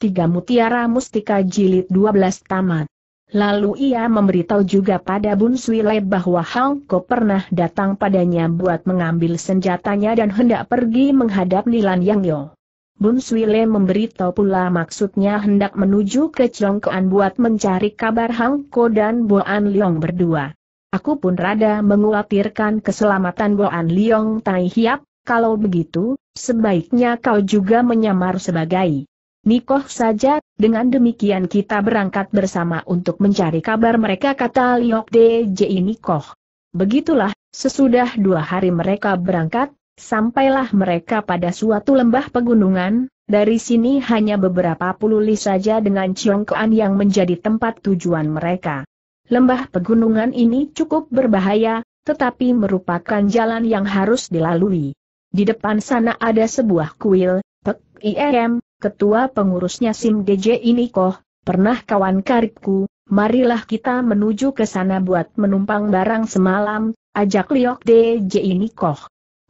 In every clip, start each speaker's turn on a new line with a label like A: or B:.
A: Tiga Mutiara Mustika Jilid 12 Tamat. Lalu ia memberitahu juga pada Bun Le bahwa Hang Ko pernah datang padanya buat mengambil senjatanya dan hendak pergi menghadap Nilan Yang Yo. Bun Le memberitahu pula maksudnya hendak menuju ke Congkoan buat mencari kabar Hang Ko dan Boan Leong berdua. Aku pun rada mengkhawatirkan keselamatan Boan Leong Tai Hiap, kalau begitu, sebaiknya kau juga menyamar sebagai Nikoh saja, dengan demikian kita berangkat bersama untuk mencari kabar mereka kata Liok DJI Nikoh. Begitulah, sesudah dua hari mereka berangkat, sampailah mereka pada suatu lembah pegunungan, dari sini hanya beberapa puluh li saja dengan Ciongkoan yang menjadi tempat tujuan mereka. Lembah pegunungan ini cukup berbahaya, tetapi merupakan jalan yang harus dilalui. Di depan sana ada sebuah kuil, Pek IEM, ketua pengurusnya SIM DJ ini koh, pernah kawan karibku, marilah kita menuju ke sana buat menumpang barang semalam, ajak Liok DJ ini koh.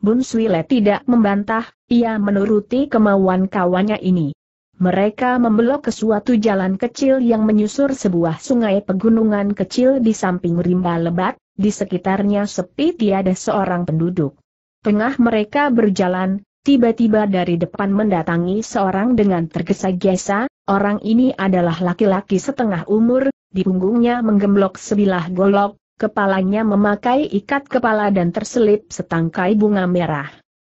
A: Bun Swile tidak membantah, ia menuruti kemauan kawannya ini. Mereka membelok ke suatu jalan kecil yang menyusur sebuah sungai pegunungan kecil di samping rimba lebat, di sekitarnya sepi tiada seorang penduduk. Tengah mereka berjalan, Tiba-tiba dari depan mendatangi seorang dengan tergesa-gesa, orang ini adalah laki-laki setengah umur, di punggungnya menggemblok sebilah golok, kepalanya memakai ikat kepala dan terselip setangkai bunga merah.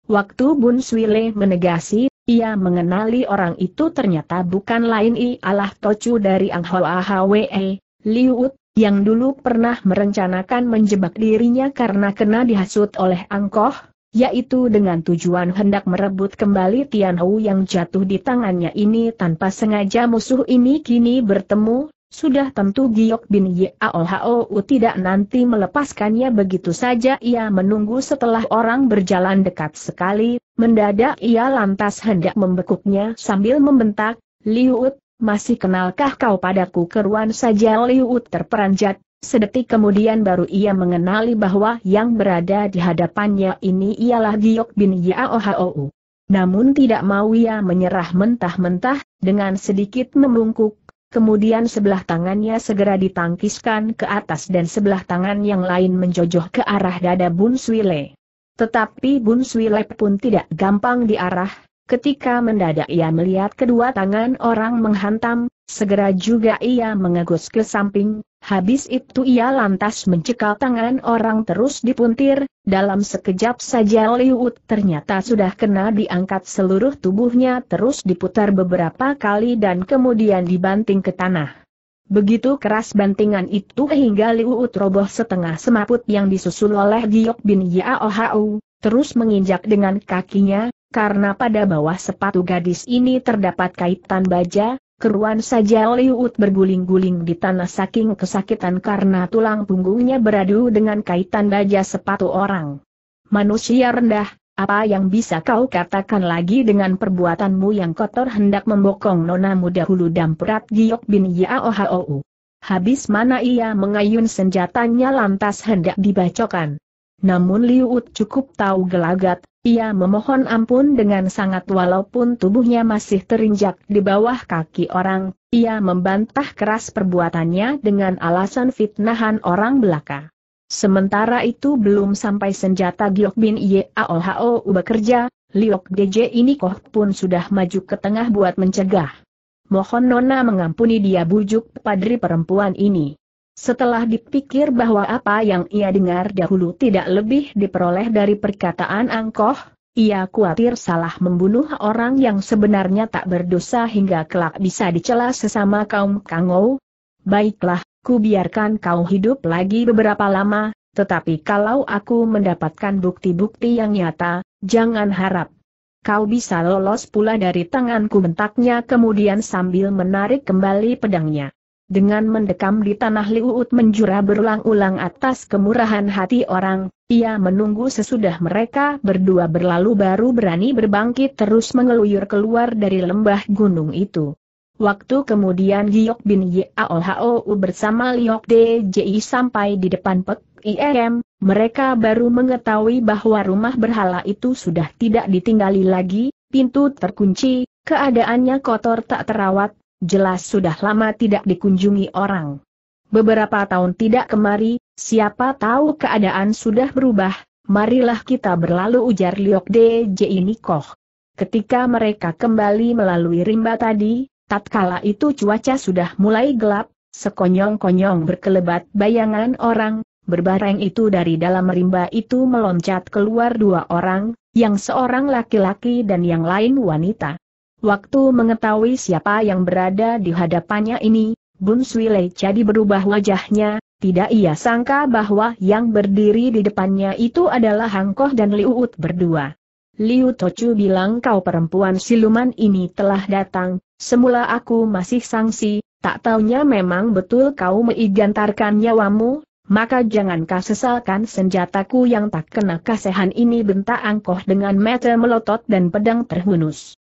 A: Waktu Bun Swile menegasi, ia mengenali orang itu ternyata bukan lain ialah Tocu dari Anghoa Hwe, Liut, yang dulu pernah merencanakan menjebak dirinya karena kena dihasut oleh Angkoh, yaitu dengan tujuan hendak merebut kembali Tianhou yang jatuh di tangannya ini tanpa sengaja musuh ini kini bertemu, sudah tentu Giok bin Hou tidak nanti melepaskannya begitu saja ia menunggu setelah orang berjalan dekat sekali, mendadak ia lantas hendak membekuknya sambil membentak, Liut, masih kenalkah kau padaku keruan saja Liut terperanjat, Sedetik kemudian baru ia mengenali bahwa yang berada di hadapannya ini ialah Giok bin Yaohou. Namun tidak mau ia menyerah mentah-mentah, dengan sedikit membungkuk, kemudian sebelah tangannya segera ditangkiskan ke atas dan sebelah tangan yang lain menjojoh ke arah dada Bun Swile. Tetapi Bun Swile pun tidak gampang diarah, ketika mendadak ia melihat kedua tangan orang menghantam, segera juga ia mengegus ke samping, Habis itu ia lantas mencekal tangan orang terus dipuntir, dalam sekejap saja Liut ternyata sudah kena diangkat seluruh tubuhnya terus diputar beberapa kali dan kemudian dibanting ke tanah. Begitu keras bantingan itu hingga Liut roboh setengah semaput yang disusul oleh Giok bin Yaohau, terus menginjak dengan kakinya, karena pada bawah sepatu gadis ini terdapat kaitan baja, Keruan saja Liut berguling-guling di tanah saking kesakitan karena tulang punggungnya beradu dengan kaitan baja sepatu orang. Manusia rendah, apa yang bisa kau katakan lagi dengan perbuatanmu yang kotor hendak membokong nona muda Hulu damperat Giok bin Yaohou. Habis mana ia mengayun senjatanya lantas hendak dibacokan. Namun Liu Ut cukup tahu gelagat, ia memohon ampun dengan sangat walaupun tubuhnya masih terinjak di bawah kaki orang, ia membantah keras perbuatannya dengan alasan fitnahan orang belaka. Sementara itu belum sampai senjata Giok Bin Yeaohao bekerja, Liok DJ ini Koh pun sudah maju ke tengah buat mencegah. Mohon Nona mengampuni dia bujuk padri perempuan ini. Setelah dipikir bahwa apa yang ia dengar dahulu tidak lebih diperoleh dari perkataan angkoh, ia khawatir salah membunuh orang yang sebenarnya tak berdosa hingga kelak bisa dicela sesama kaum Kangou. Baiklah, ku biarkan kau hidup lagi beberapa lama, tetapi kalau aku mendapatkan bukti-bukti yang nyata, jangan harap. Kau bisa lolos pula dari tanganku Mentaknya kemudian sambil menarik kembali pedangnya. Dengan mendekam di tanah Liuut menjura berulang-ulang atas kemurahan hati orang, ia menunggu sesudah mereka berdua berlalu baru berani berbangkit terus mengeluyur keluar dari lembah gunung itu. Waktu kemudian Giok bin Yaolhou bersama Liok DJI sampai di depan Pek IEM, mereka baru mengetahui bahwa rumah berhala itu sudah tidak ditinggali lagi, pintu terkunci, keadaannya kotor tak terawat, jelas sudah lama tidak dikunjungi orang. Beberapa tahun tidak kemari, siapa tahu keadaan sudah berubah, marilah kita berlalu ujar Liok DJI Nikoh. Ketika mereka kembali melalui rimba tadi, tatkala itu cuaca sudah mulai gelap, sekonyong-konyong berkelebat bayangan orang, berbareng itu dari dalam rimba itu meloncat keluar dua orang, yang seorang laki-laki dan yang lain wanita. Waktu mengetahui siapa yang berada di hadapannya ini, Bun Swile jadi berubah wajahnya, tidak ia sangka bahwa yang berdiri di depannya itu adalah Hangkoh dan Liu Ut berdua. Liu Tocu bilang kau perempuan siluman ini telah datang, semula aku masih sangsi, tak taunya memang betul kau meigantarkan nyawamu, maka jangan kau sesalkan senjataku yang tak kena kasehan ini bentak Angkoh dengan mata melotot dan pedang terhunus.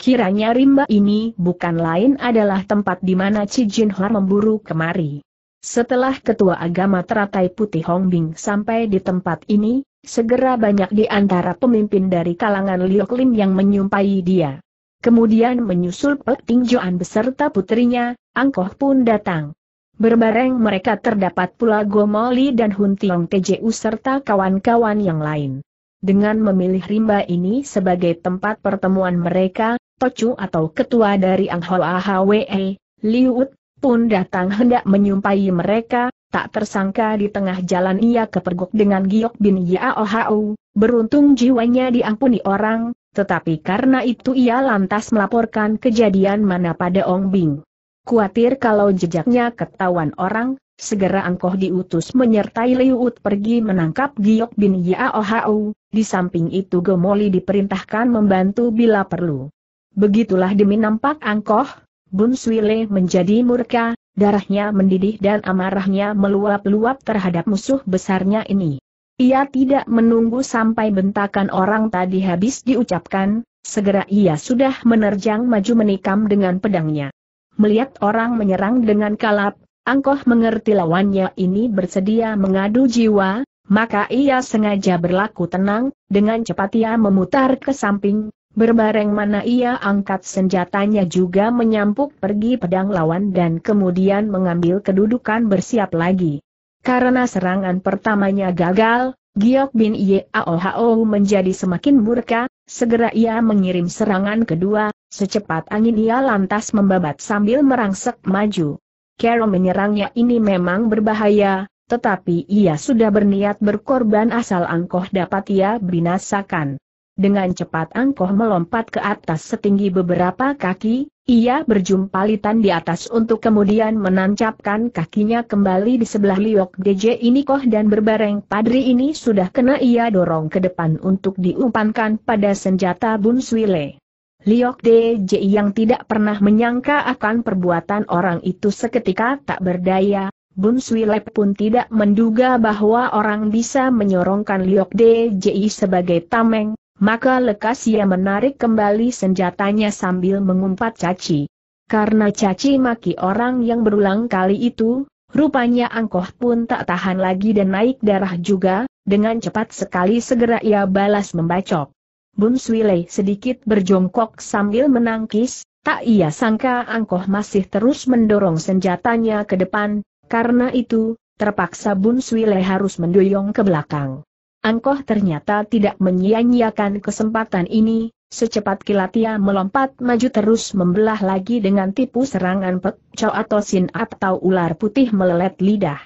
A: Kiranya rimba ini bukan lain adalah tempat di mana Ci memburu kemari. Setelah ketua agama teratai putih Hongbing sampai di tempat ini, segera banyak di antara pemimpin dari kalangan Liok Lim yang menyumpai dia. Kemudian menyusul Pek Ting Joan beserta putrinya, Angkoh pun datang. Berbareng mereka terdapat pula Gomoli dan Hun Tiong Teju serta kawan-kawan yang lain. Dengan memilih rimba ini sebagai tempat pertemuan mereka, Tocu atau ketua dari Anghoa Hwe, eh, Liut, pun datang hendak menyumpahi mereka, tak tersangka di tengah jalan ia kepergok dengan Giok bin Yaohau, beruntung jiwanya diampuni orang, tetapi karena itu ia lantas melaporkan kejadian mana pada Ong Bing. Kuatir kalau jejaknya ketahuan orang, segera Angkoh diutus menyertai Liut pergi menangkap Giok bin Yaohau, di samping itu Gemoli diperintahkan membantu bila perlu. Begitulah demi nampak angkoh, Bun Swile menjadi murka, darahnya mendidih dan amarahnya meluap-luap terhadap musuh besarnya ini. Ia tidak menunggu sampai bentakan orang tadi habis diucapkan, segera ia sudah menerjang maju menikam dengan pedangnya. Melihat orang menyerang dengan kalap, Angkoh mengerti lawannya ini bersedia mengadu jiwa, maka ia sengaja berlaku tenang, dengan cepat ia memutar ke samping, Berbareng mana ia angkat senjatanya juga menyampuk pergi pedang lawan dan kemudian mengambil kedudukan bersiap lagi. Karena serangan pertamanya gagal, Giok Bin Ye Yeaohao menjadi semakin murka, segera ia mengirim serangan kedua, secepat angin ia lantas membabat sambil merangsek maju. Kero menyerangnya ini memang berbahaya, tetapi ia sudah berniat berkorban asal angkoh dapat ia binasakan. Dengan cepat angkoh melompat ke atas setinggi beberapa kaki, ia berjumpa berjumpalitan di atas untuk kemudian menancapkan kakinya kembali di sebelah liok DJ ini koh dan berbareng padri ini sudah kena ia dorong ke depan untuk diumpankan pada senjata Bun Swile. Liok DJ yang tidak pernah menyangka akan perbuatan orang itu seketika tak berdaya, Bun Swile pun tidak menduga bahwa orang bisa menyorongkan Liok DJ sebagai tameng, maka lekas ia menarik kembali senjatanya sambil mengumpat caci. Karena caci maki orang yang berulang kali itu, rupanya angkoh pun tak tahan lagi dan naik darah juga, dengan cepat sekali segera ia balas membacok. Bun Swilei sedikit berjongkok sambil menangkis, tak ia sangka angkoh masih terus mendorong senjatanya ke depan, karena itu, terpaksa Bun Swilei harus mendoyong ke belakang. Angkoh ternyata tidak menyia-nyiakan kesempatan ini, secepat kilat ia melompat maju terus membelah lagi dengan tipu serangan pek, cow atau sin atau ular putih melelet lidah.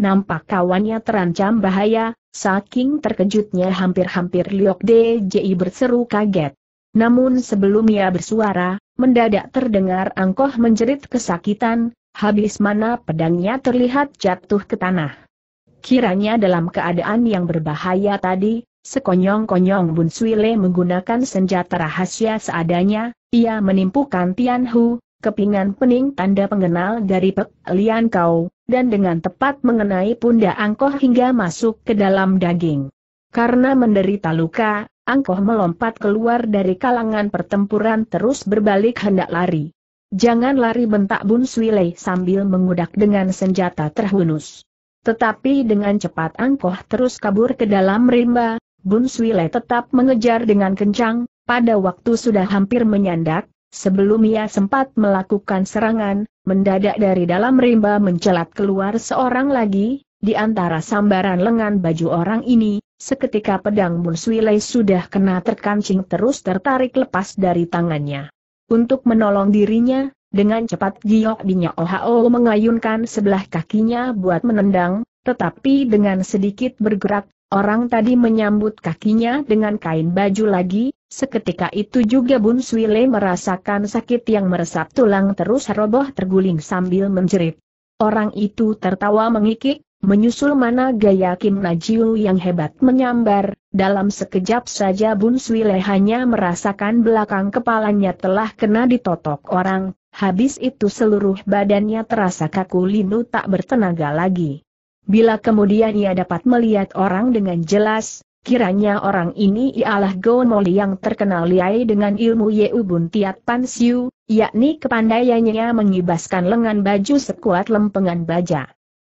A: Nampak kawannya terancam bahaya, saking terkejutnya hampir-hampir Liok DJI berseru kaget. Namun sebelum ia bersuara, mendadak terdengar angkoh menjerit kesakitan, habis mana pedangnya terlihat jatuh ke tanah. Kiranya dalam keadaan yang berbahaya tadi, sekonyong-konyong Bun Suile menggunakan senjata rahasia seadanya, ia menimpukan Tian Hu, kepingan pening tanda pengenal dari Pek Lian Kau, dan dengan tepat mengenai pundak angkoh hingga masuk ke dalam daging. Karena menderita luka, angkoh melompat keluar dari kalangan pertempuran terus berbalik hendak lari. Jangan lari bentak Bun Suile sambil mengudak dengan senjata terhunus. Tetapi dengan cepat Angkoh terus kabur ke dalam rimba, Bun Swile tetap mengejar dengan kencang, pada waktu sudah hampir menyandak, sebelum ia sempat melakukan serangan, mendadak dari dalam rimba mencelat keluar seorang lagi, di antara sambaran lengan baju orang ini, seketika pedang Bun Swile sudah kena terkancing terus tertarik lepas dari tangannya. Untuk menolong dirinya, dengan cepat Giok Dinya Ohao mengayunkan sebelah kakinya buat menendang, tetapi dengan sedikit bergerak, orang tadi menyambut kakinya dengan kain baju lagi, seketika itu juga Bun Swile merasakan sakit yang meresap tulang terus roboh terguling sambil menjerit. Orang itu tertawa mengikik, Menyusul mana gaya Kim Najiu yang hebat menyambar, dalam sekejap saja Bun Swile hanya merasakan belakang kepalanya telah kena ditotok orang, habis itu seluruh badannya terasa kaku linu tak bertenaga lagi. Bila kemudian ia dapat melihat orang dengan jelas, kiranya orang ini ialah Moli yang terkenal liai dengan ilmu Yeu Bun Tiat Pan Siu, yakni kepandaiannya mengibaskan lengan baju sekuat lempengan baja.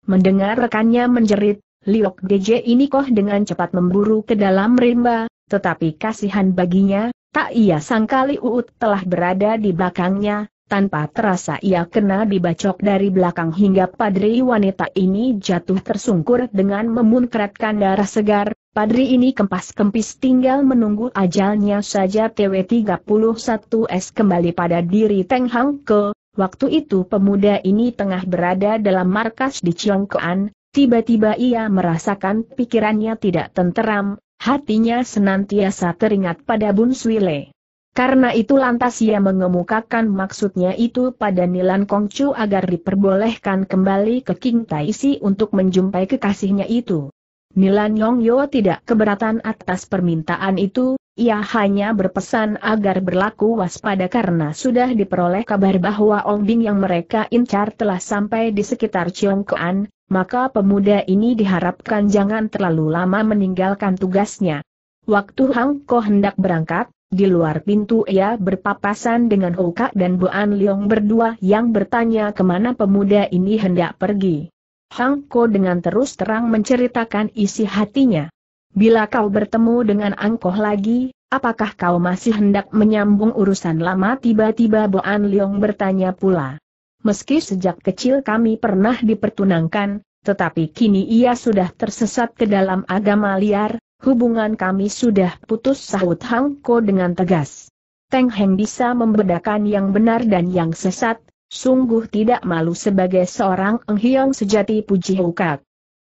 A: Mendengar rekannya menjerit, Liok DJ ini koh dengan cepat memburu ke dalam rimba, tetapi kasihan baginya, tak ia sangka Liut telah berada di belakangnya, tanpa terasa ia kena dibacok dari belakang hingga padri wanita ini jatuh tersungkur dengan memunkratkan darah segar, padri ini kempas-kempis tinggal menunggu ajalnya saja TW31S kembali pada diri Teng Hang Ke, Waktu itu pemuda ini tengah berada dalam markas di Ciongkoan, tiba-tiba ia merasakan pikirannya tidak tenteram, hatinya senantiasa teringat pada Bun Swile. Karena itu lantas ia mengemukakan maksudnya itu pada Nilan Kongcu agar diperbolehkan kembali ke King Taisi untuk menjumpai kekasihnya itu. Nilan Yongyo tidak keberatan atas permintaan itu, ia hanya berpesan agar berlaku waspada karena sudah diperoleh kabar bahwa Ong Bing yang mereka incar telah sampai di sekitar Kuan, maka pemuda ini diharapkan jangan terlalu lama meninggalkan tugasnya. Waktu Hang Ko hendak berangkat, di luar pintu ia berpapasan dengan Hoka dan Bu An Leong berdua yang bertanya kemana pemuda ini hendak pergi. Hang Ko dengan terus terang menceritakan isi hatinya. Bila kau bertemu dengan Angkoh lagi, apakah kau masih hendak menyambung urusan lama? Tiba-tiba An Leong bertanya pula. Meski sejak kecil kami pernah dipertunangkan, tetapi kini ia sudah tersesat ke dalam agama liar, hubungan kami sudah putus sahut Hang Ko dengan tegas. Teng Heng bisa membedakan yang benar dan yang sesat, sungguh tidak malu sebagai seorang Hiong sejati puji hukak.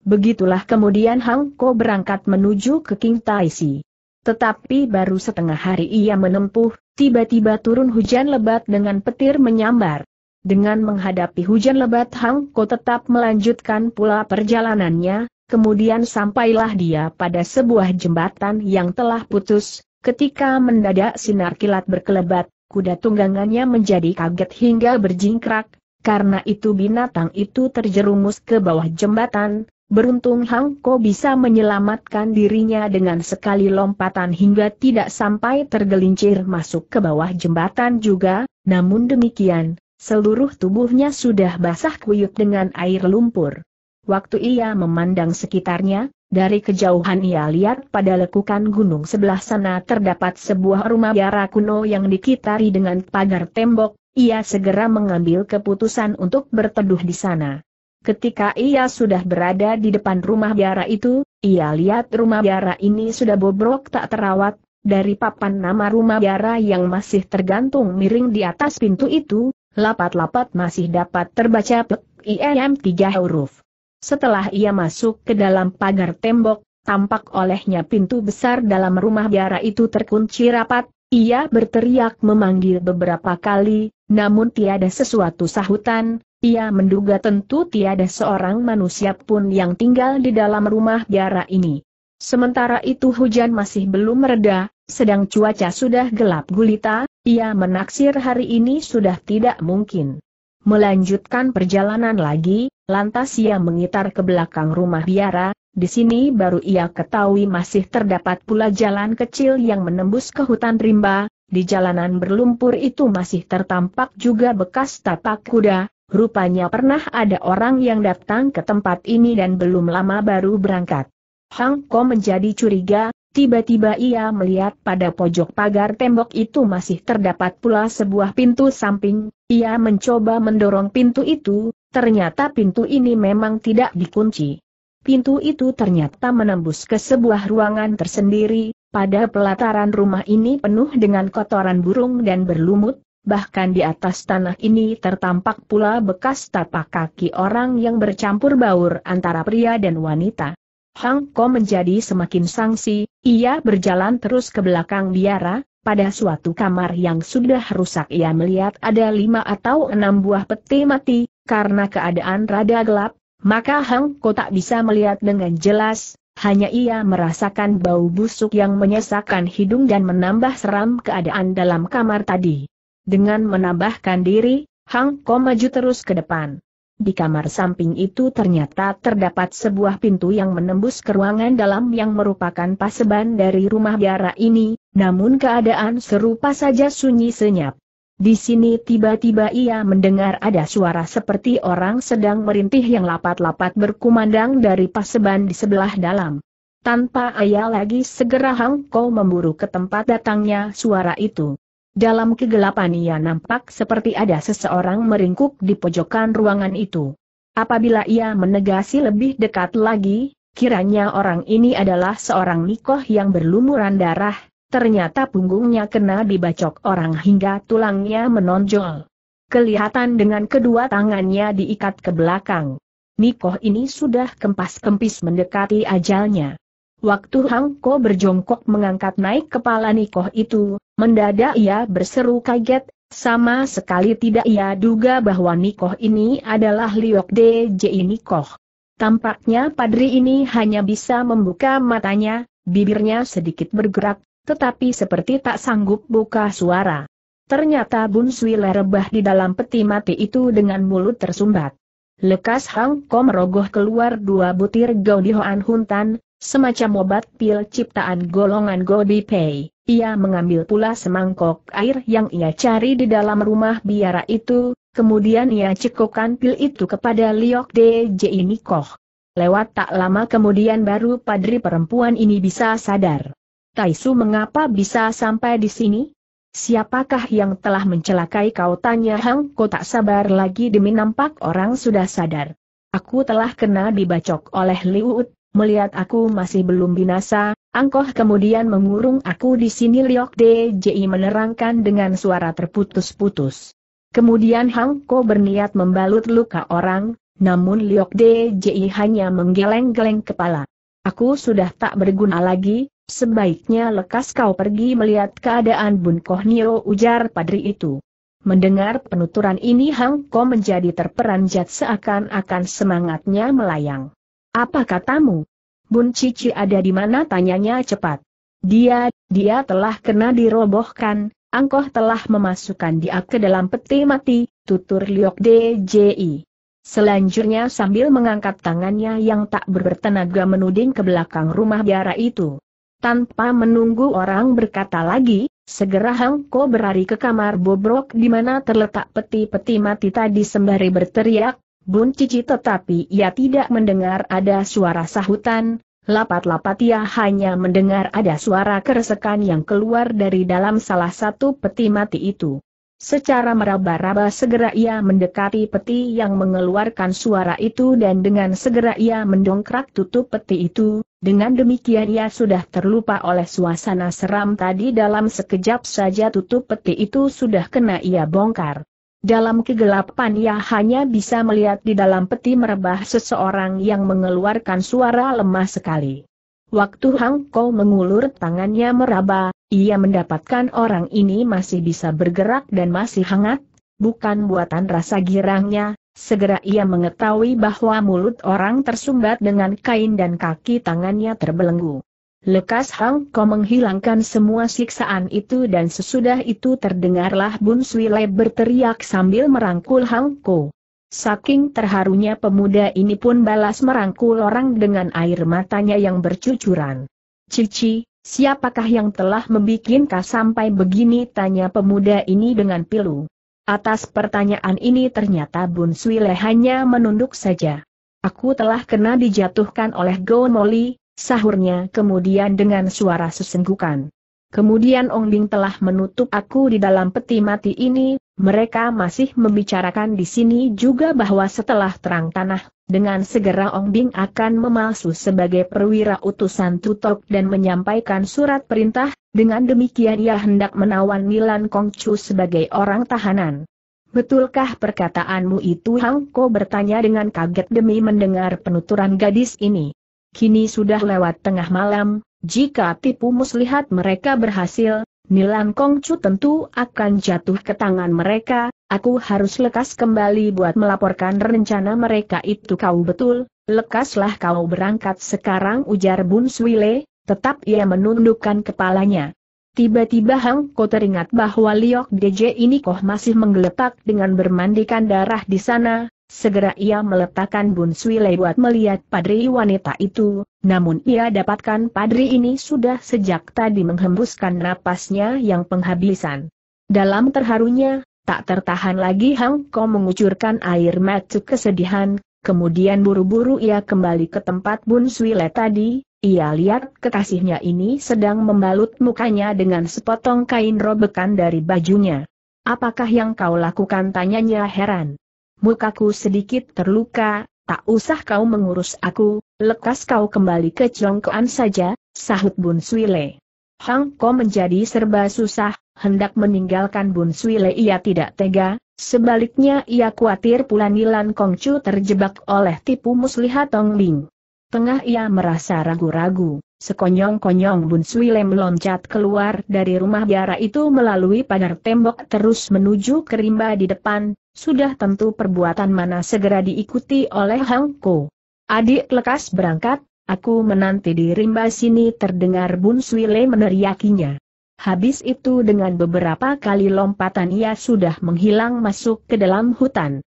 A: Begitulah kemudian Hang Ko berangkat menuju ke King Tai Si. Tetapi baru setengah hari ia menempuh, tiba-tiba turun hujan lebat dengan petir menyambar. Dengan menghadapi hujan lebat Hang Ko tetap melanjutkan pula perjalanannya, kemudian sampailah dia pada sebuah jembatan yang telah putus, ketika mendadak sinar kilat berkelebat, kuda tunggangannya menjadi kaget hingga berjingkrak, karena itu binatang itu terjerumus ke bawah jembatan, Beruntung Hang Ko bisa menyelamatkan dirinya dengan sekali lompatan hingga tidak sampai tergelincir masuk ke bawah jembatan juga, namun demikian, seluruh tubuhnya sudah basah kuyup dengan air lumpur. Waktu ia memandang sekitarnya, dari kejauhan ia lihat pada lekukan gunung sebelah sana terdapat sebuah rumah biara kuno yang dikitari dengan pagar tembok, ia segera mengambil keputusan untuk berteduh di sana. Ketika ia sudah berada di depan rumah biara itu, ia lihat rumah biara ini sudah bobrok tak terawat, dari papan nama rumah biara yang masih tergantung miring di atas pintu itu, lapat-lapat masih dapat terbaca IEM tiga huruf. Setelah ia masuk ke dalam pagar tembok, tampak olehnya pintu besar dalam rumah biara itu terkunci rapat, ia berteriak memanggil beberapa kali, namun tiada sesuatu sahutan, ia menduga tentu tiada seorang manusia pun yang tinggal di dalam rumah biara ini. Sementara itu hujan masih belum mereda, sedang cuaca sudah gelap gulita, ia menaksir hari ini sudah tidak mungkin. Melanjutkan perjalanan lagi, lantas ia mengitar ke belakang rumah biara, di sini baru ia ketahui masih terdapat pula jalan kecil yang menembus ke hutan rimba, di jalanan berlumpur itu masih tertampak juga bekas tapak kuda, rupanya pernah ada orang yang datang ke tempat ini dan belum lama baru berangkat. Hang Ko menjadi curiga, tiba-tiba ia melihat pada pojok pagar tembok itu masih terdapat pula sebuah pintu samping, ia mencoba mendorong pintu itu, ternyata pintu ini memang tidak dikunci. Pintu itu ternyata menembus ke sebuah ruangan tersendiri, pada pelataran rumah ini penuh dengan kotoran burung dan berlumut, bahkan di atas tanah ini tertampak pula bekas tapak kaki orang yang bercampur baur antara pria dan wanita. Hang Ko menjadi semakin sangsi, ia berjalan terus ke belakang biara, pada suatu kamar yang sudah rusak ia melihat ada lima atau enam buah peti mati, karena keadaan rada gelap, maka Hang Ko tak bisa melihat dengan jelas, hanya ia merasakan bau busuk yang menyesakkan hidung dan menambah seram keadaan dalam kamar tadi. Dengan menambahkan diri, Hang Ko maju terus ke depan. Di kamar samping itu ternyata terdapat sebuah pintu yang menembus ke ruangan dalam yang merupakan paseban dari rumah biara ini, namun keadaan serupa saja sunyi senyap. Di sini tiba-tiba ia mendengar ada suara seperti orang sedang merintih yang lapat-lapat berkumandang dari paseban di sebelah dalam. Tanpa ayah lagi segera Hang Ko memburu ke tempat datangnya suara itu. Dalam kegelapan ia nampak seperti ada seseorang meringkuk di pojokan ruangan itu. Apabila ia menegasi lebih dekat lagi, kiranya orang ini adalah seorang nikoh yang berlumuran darah, ternyata punggungnya kena dibacok orang hingga tulangnya menonjol. Kelihatan dengan kedua tangannya diikat ke belakang. Nikoh ini sudah kempas-kempis mendekati ajalnya. Waktu Hangko berjongkok mengangkat naik kepala Nikoh itu, mendadak ia berseru kaget, sama sekali tidak ia duga bahwa Nikoh ini adalah Liok DJI Nikoh. Tampaknya padri ini hanya bisa membuka matanya, bibirnya sedikit bergerak, tetapi seperti tak sanggup buka suara. Ternyata Bun Swiler rebah di dalam peti mati itu dengan mulut tersumbat. Lekas Hang Ko merogoh keluar dua butir Gaudihoan Huntan, semacam obat pil ciptaan golongan Godi Pei. Ia mengambil pula semangkok air yang ia cari di dalam rumah biara itu, kemudian ia cekokkan pil itu kepada Liok DJ Nikoh. Lewat tak lama kemudian baru padri perempuan ini bisa sadar. Taisu mengapa bisa sampai di sini? Siapakah yang telah mencelakai kau tanya Hang Ko tak sabar lagi demi nampak orang sudah sadar. Aku telah kena dibacok oleh Liut, melihat aku masih belum binasa, Angkoh kemudian mengurung aku di sini Liok DJI menerangkan dengan suara terputus-putus. Kemudian Hang Ko berniat membalut luka orang, namun Liok DJI hanya menggeleng-geleng kepala. Aku sudah tak berguna lagi, Sebaiknya lekas kau pergi melihat keadaan Bun Nio ujar padri itu. Mendengar penuturan ini Hang Ko menjadi terperanjat seakan-akan semangatnya melayang. Apa katamu? Bun Cici ada di mana tanyanya cepat. Dia, dia telah kena dirobohkan, Angkoh telah memasukkan dia ke dalam peti mati, tutur Liok DJI. Selanjutnya sambil mengangkat tangannya yang tak bertenaga menuding ke belakang rumah biara itu. Tanpa menunggu orang berkata lagi, segera Hang Ko berlari ke kamar bobrok di mana terletak peti-peti mati tadi sembari berteriak, Bun Cici tetapi ia tidak mendengar ada suara sahutan, lapat-lapat ia hanya mendengar ada suara keresekan yang keluar dari dalam salah satu peti mati itu. Secara meraba-raba segera ia mendekati peti yang mengeluarkan suara itu dan dengan segera ia mendongkrak tutup peti itu, dengan demikian ia sudah terlupa oleh suasana seram tadi dalam sekejap saja tutup peti itu sudah kena ia bongkar. Dalam kegelapan ia hanya bisa melihat di dalam peti merebah seseorang yang mengeluarkan suara lemah sekali. Waktu Hang Kau mengulur tangannya meraba, ia mendapatkan orang ini masih bisa bergerak dan masih hangat, bukan buatan rasa girangnya, Segera ia mengetahui bahwa mulut orang tersumbat dengan kain dan kaki tangannya terbelenggu. Lekas Hang Ko menghilangkan semua siksaan itu dan sesudah itu terdengarlah Bun Suile berteriak sambil merangkul Hang Ko. Saking terharunya pemuda ini pun balas merangkul orang dengan air matanya yang bercucuran. Cici, siapakah yang telah membuat kau sampai begini tanya pemuda ini dengan pilu. Atas pertanyaan ini ternyata Bun Suile hanya menunduk saja. Aku telah kena dijatuhkan oleh Go Moli, sahurnya kemudian dengan suara sesenggukan. Kemudian Ong Bing telah menutup aku di dalam peti mati ini, mereka masih membicarakan di sini juga bahwa setelah terang tanah, dengan segera Ong Bing akan memalsu sebagai perwira utusan Tutok dan menyampaikan surat perintah, dengan demikian ia hendak menawan Nilan Kongcu sebagai orang tahanan. Betulkah perkataanmu itu Hang Ko bertanya dengan kaget demi mendengar penuturan gadis ini. Kini sudah lewat tengah malam, jika tipu muslihat mereka berhasil, Nilan Kongcu tentu akan jatuh ke tangan mereka, aku harus lekas kembali buat melaporkan rencana mereka itu kau betul, lekaslah kau berangkat sekarang ujar Bun Swile, tetap ia menundukkan kepalanya. Tiba-tiba Hang Ko teringat bahwa Liok DJ ini kok masih menggeletak dengan bermandikan darah di sana, Segera ia meletakkan Bun Lei buat melihat padri wanita itu, namun ia dapatkan padri ini sudah sejak tadi menghembuskan napasnya yang penghabisan. Dalam terharunya, tak tertahan lagi Hang Ko mengucurkan air mata kesedihan, kemudian buru-buru ia kembali ke tempat Bun Lei tadi, ia lihat kekasihnya ini sedang membalut mukanya dengan sepotong kain robekan dari bajunya. Apakah yang kau lakukan tanyanya heran mukaku sedikit terluka, tak usah kau mengurus aku, lekas kau kembali ke Chongkoan saja, sahut Bun Suile. Hang Ko menjadi serba susah, hendak meninggalkan Bun Suile ia tidak tega, sebaliknya ia khawatir pula Nilan Kongcu terjebak oleh tipu muslihat Tong Ling. Tengah ia merasa ragu-ragu, sekonyong-konyong Bun Suile meloncat keluar dari rumah biara itu melalui pagar tembok terus menuju ke rimba di depan, sudah tentu perbuatan mana segera diikuti oleh Hang Ko. Adik lekas berangkat, aku menanti di rimba sini terdengar Bun Le meneriakinya. Habis itu dengan beberapa kali lompatan ia sudah menghilang masuk ke dalam hutan.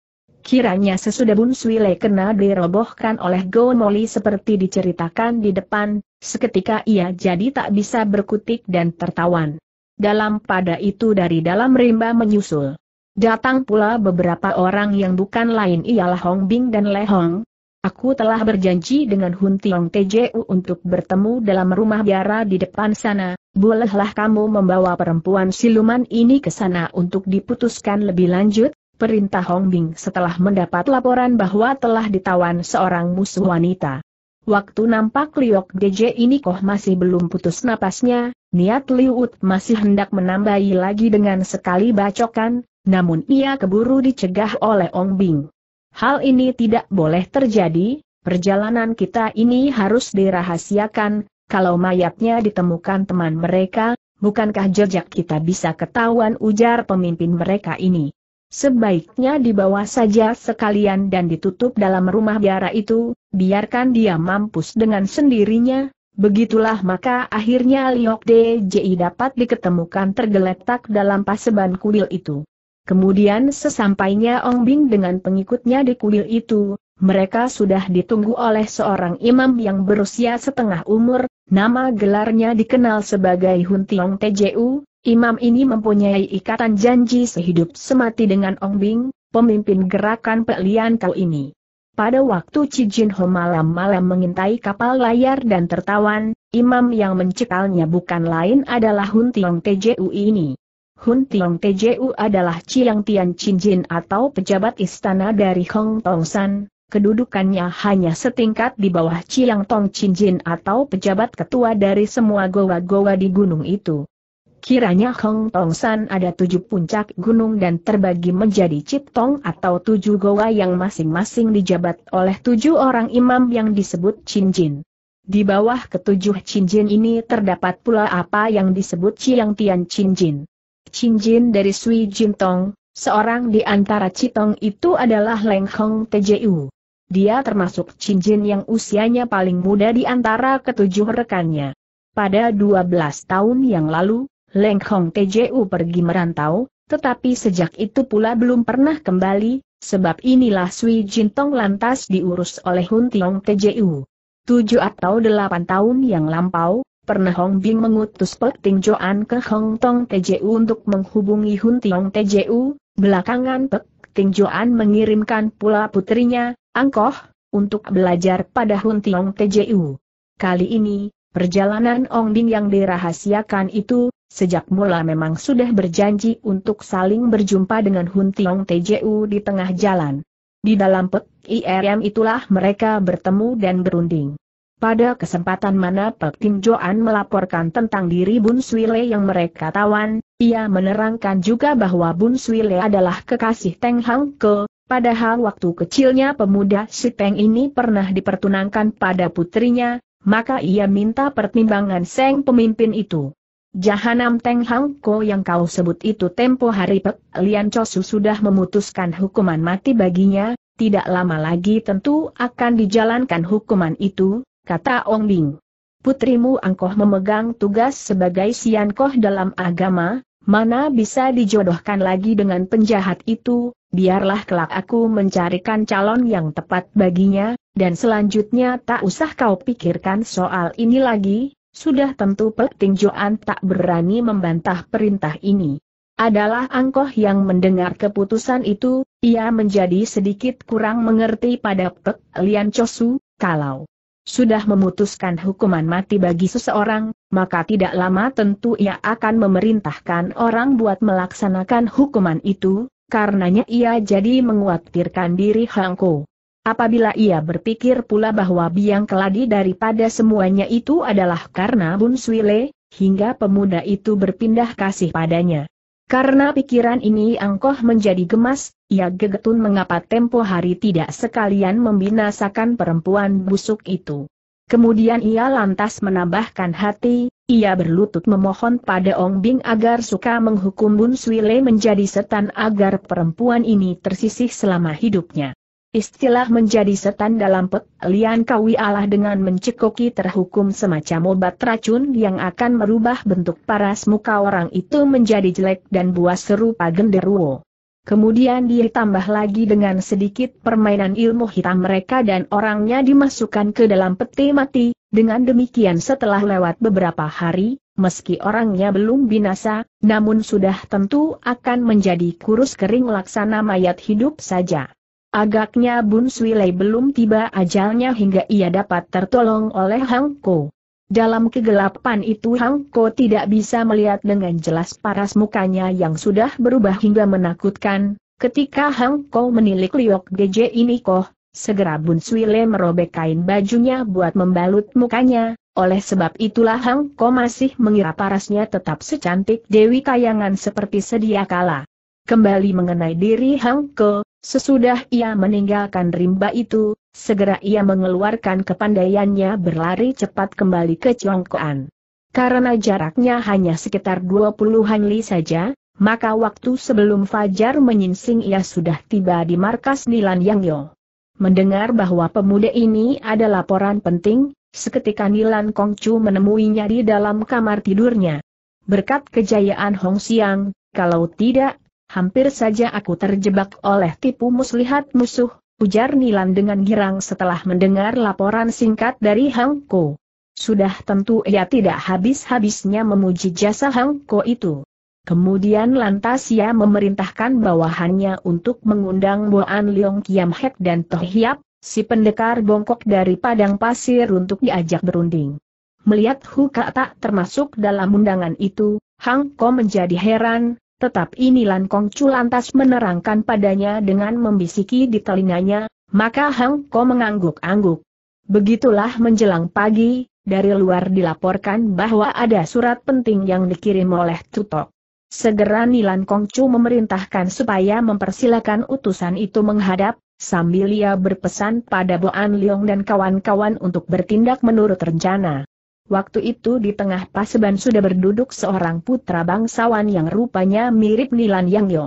A: Kiranya sesudah Bun Le kena dirobohkan oleh Moli seperti diceritakan di depan, seketika ia jadi tak bisa berkutik dan tertawan. Dalam pada itu dari dalam rimba menyusul. Datang pula beberapa orang yang bukan lain ialah Hong Bing dan Le Hong. Aku telah berjanji dengan Hun Tiong TJU untuk bertemu dalam rumah biara di depan sana, bolehlah kamu membawa perempuan siluman ini ke sana untuk diputuskan lebih lanjut, perintah Hong Bing setelah mendapat laporan bahwa telah ditawan seorang musuh wanita. Waktu nampak Liok DJ ini koh masih belum putus napasnya, niat Liut masih hendak menambahi lagi dengan sekali bacokan, namun ia keburu dicegah oleh Ong Bing. Hal ini tidak boleh terjadi, perjalanan kita ini harus dirahasiakan, kalau mayatnya ditemukan teman mereka, bukankah jejak kita bisa ketahuan ujar pemimpin mereka ini. Sebaiknya dibawa saja sekalian dan ditutup dalam rumah biara itu, biarkan dia mampus dengan sendirinya, Begitulah maka akhirnya Liok DJI dapat diketemukan tergeletak dalam paseban kuil itu. Kemudian sesampainya Ong Bing dengan pengikutnya di kuil itu, mereka sudah ditunggu oleh seorang imam yang berusia setengah umur, nama gelarnya dikenal sebagai Hun Tiong Teju. imam ini mempunyai ikatan janji sehidup semati dengan Ong Bing, pemimpin gerakan Pelian Kau ini. Pada waktu Cijin Ho malam-malam mengintai kapal layar dan tertawan, imam yang mencekalnya bukan lain adalah Hun Tiong Teju ini. Hun Tiong Tju adalah Chiang Tian Chin Jin atau pejabat istana dari Hong Tong San, kedudukannya hanya setingkat di bawah Chiang Tong Chin Jin atau pejabat ketua dari semua goa-goa di gunung itu. Kiranya Hong Tong San ada tujuh puncak gunung dan terbagi menjadi Tong atau tujuh goa yang masing-masing dijabat oleh tujuh orang imam yang disebut Chin Jin. Di bawah ketujuh Chin Jin ini terdapat pula apa yang disebut Chiang Tian Chin Jin. Cinjin dari Sui Jintong, seorang di antara Citong itu adalah Leng Hong Tju. Dia termasuk Cinjin yang usianya paling muda di antara ketujuh rekannya. Pada 12 tahun yang lalu, Leng Hong Tju pergi merantau, tetapi sejak itu pula belum pernah kembali, sebab inilah Sui Jintong lantas diurus oleh Hun Tiong Tju. Tujuh atau delapan tahun yang lampau, Pernah Hong Bing mengutus Pek Ting Joan ke Hong Tong TJU untuk menghubungi Hun Tiong TJU, belakangan Pek Ting Joan mengirimkan pula putrinya, Angkoh, untuk belajar pada Hun Tiong TJU. Kali ini, perjalanan Ong Bing yang dirahasiakan itu, sejak mula memang sudah berjanji untuk saling berjumpa dengan Hun Tiong TJU di tengah jalan. Di dalam Pek IRM itulah mereka bertemu dan berunding. Pada kesempatan mana Pek Tim Joan melaporkan tentang diri Bun Swile yang mereka tawan, ia menerangkan juga bahwa Bun Swile adalah kekasih Teng Hang Ke, padahal waktu kecilnya pemuda si Peng ini pernah dipertunangkan pada putrinya, maka ia minta pertimbangan Seng pemimpin itu. Jahanam Teng Hang Ko yang kau sebut itu tempo hari Pek Lian Chosu sudah memutuskan hukuman mati baginya, tidak lama lagi tentu akan dijalankan hukuman itu, kata Ong Bing. Putrimu Angkoh memegang tugas sebagai Siankoh dalam agama, mana bisa dijodohkan lagi dengan penjahat itu, biarlah kelak aku mencarikan calon yang tepat baginya, dan selanjutnya tak usah kau pikirkan soal ini lagi, sudah tentu Peting Joan tak berani membantah perintah ini. Adalah Angkoh yang mendengar keputusan itu, ia menjadi sedikit kurang mengerti pada Pek Lian Chosu, kalau sudah memutuskan hukuman mati bagi seseorang, maka tidak lama tentu ia akan memerintahkan orang buat melaksanakan hukuman itu, karenanya ia jadi menguatirkan diri Hangko. Apabila ia berpikir pula bahwa biang keladi daripada semuanya itu adalah karena Bun Swile, hingga pemuda itu berpindah kasih padanya. Karena pikiran ini angkoh menjadi gemas, ia gegetun mengapa tempo hari tidak sekalian membinasakan perempuan busuk itu. Kemudian ia lantas menambahkan hati, ia berlutut memohon pada Ong Bing agar suka menghukum Bun Swile menjadi setan agar perempuan ini tersisih selama hidupnya. Istilah menjadi setan dalam pet, lian kawi Allah dengan mencekoki terhukum semacam obat racun yang akan merubah bentuk paras muka orang itu menjadi jelek dan buas serupa genderuwo. Kemudian ditambah lagi dengan sedikit permainan ilmu hitam mereka dan orangnya dimasukkan ke dalam peti mati, dengan demikian setelah lewat beberapa hari, meski orangnya belum binasa, namun sudah tentu akan menjadi kurus kering laksana mayat hidup saja. Agaknya Bun Swilei belum tiba ajalnya hingga ia dapat tertolong oleh Hang Ko. Dalam kegelapan itu Hang Ko tidak bisa melihat dengan jelas paras mukanya yang sudah berubah hingga menakutkan. Ketika Hang Ko menilik liok GJ ini koh, segera Bun Swilei merobek kain bajunya buat membalut mukanya. Oleh sebab itulah Hang Ko masih mengira parasnya tetap secantik Dewi Kayangan seperti sedia kala kembali mengenai diri Hang Ke, sesudah ia meninggalkan rimba itu, segera ia mengeluarkan kepandaiannya berlari cepat kembali ke Kuan. Karena jaraknya hanya sekitar 20-an li saja, maka waktu sebelum Fajar menyingsing ia sudah tiba di markas Nilan Yangyo. Mendengar bahwa pemuda ini ada laporan penting, seketika Nilan Kongcu menemuinya di dalam kamar tidurnya. Berkat kejayaan Hong Siang, kalau tidak hampir saja aku terjebak oleh tipu muslihat musuh, ujar Nilan dengan girang setelah mendengar laporan singkat dari Hang Ko. Sudah tentu ia tidak habis-habisnya memuji jasa Hang Ko itu. Kemudian lantas ia memerintahkan bawahannya untuk mengundang Boan Leong Kiam Hek dan Toh Hiap, si pendekar bongkok dari padang pasir untuk diajak berunding. Melihat Hu Huka tak termasuk dalam undangan itu, Hang Ko menjadi heran, Tetap Kong Kongcu lantas menerangkan padanya dengan membisiki di telinganya, maka Hang Ko mengangguk-angguk. Begitulah menjelang pagi, dari luar dilaporkan bahwa ada surat penting yang dikirim oleh Tutok. Segera Nilan Kongcu memerintahkan supaya mempersilakan utusan itu menghadap, sambil ia berpesan pada Boan Liong dan kawan-kawan untuk bertindak menurut rencana. Waktu itu di tengah paseban sudah berduduk seorang putra bangsawan yang rupanya mirip Nilan Yang Yo.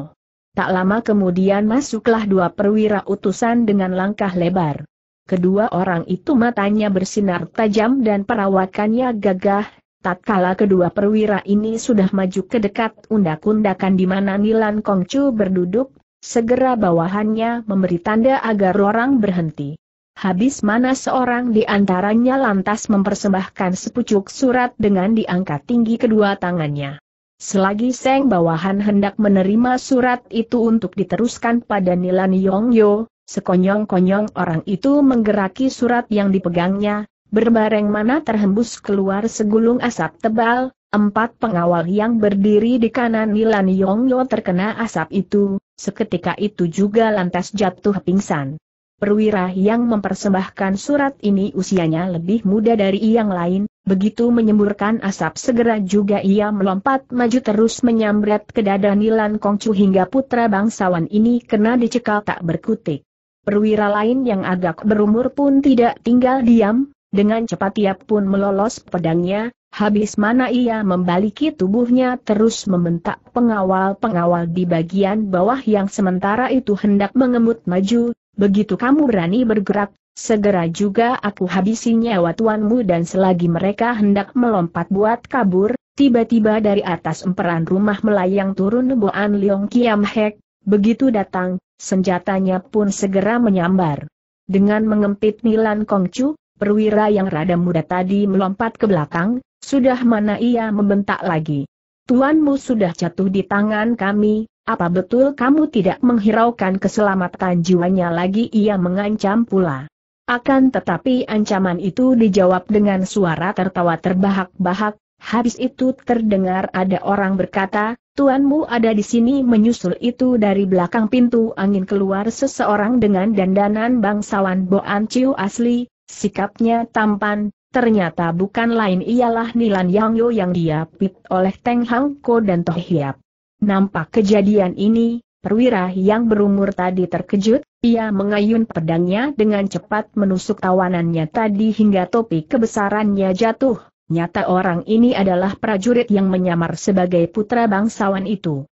A: Tak lama kemudian masuklah dua perwira utusan dengan langkah lebar. Kedua orang itu matanya bersinar tajam dan perawakannya gagah, Tak kala kedua perwira ini sudah maju ke dekat undak-undakan di mana Nilan Kongcu berduduk, segera bawahannya memberi tanda agar orang berhenti habis mana seorang di antaranya lantas mempersembahkan sepucuk surat dengan diangkat tinggi kedua tangannya. Selagi Seng bawahan hendak menerima surat itu untuk diteruskan pada Nilan Yongyo, sekonyong-konyong orang itu menggeraki surat yang dipegangnya, berbareng mana terhembus keluar segulung asap tebal, empat pengawal yang berdiri di kanan Nilan Yongyo terkena asap itu, seketika itu juga lantas jatuh pingsan perwira yang mempersembahkan surat ini usianya lebih muda dari yang lain, begitu menyemburkan asap segera juga ia melompat maju terus menyambret ke dada Nilan Kongcu hingga putra bangsawan ini kena dicekal tak berkutik. Perwira lain yang agak berumur pun tidak tinggal diam, dengan cepat ia pun melolos pedangnya, habis mana ia membaliki tubuhnya terus membentak pengawal-pengawal di bagian bawah yang sementara itu hendak mengemut maju, begitu kamu berani bergerak, segera juga aku habisi nyawa tuanmu dan selagi mereka hendak melompat buat kabur, tiba-tiba dari atas emperan rumah melayang turun Boan Leong Kiam Hek, begitu datang, senjatanya pun segera menyambar. Dengan mengempit Nilan Chu, perwira yang rada muda tadi melompat ke belakang, sudah mana ia membentak lagi. Tuanmu sudah jatuh di tangan kami, apa betul kamu tidak menghiraukan keselamatan jiwanya lagi ia mengancam pula. Akan tetapi ancaman itu dijawab dengan suara tertawa terbahak-bahak, habis itu terdengar ada orang berkata, Tuanmu ada di sini menyusul itu dari belakang pintu angin keluar seseorang dengan dandanan bangsawan Boan Ciu asli, sikapnya tampan, ternyata bukan lain ialah Nilan Yang Yo yang diapit oleh Teng Hang Ko dan Toh Hiap. Nampak kejadian ini, perwira yang berumur tadi terkejut, ia mengayun pedangnya dengan cepat menusuk tawanannya tadi hingga topi kebesarannya jatuh. Nyata orang ini adalah prajurit yang menyamar sebagai putra bangsawan itu.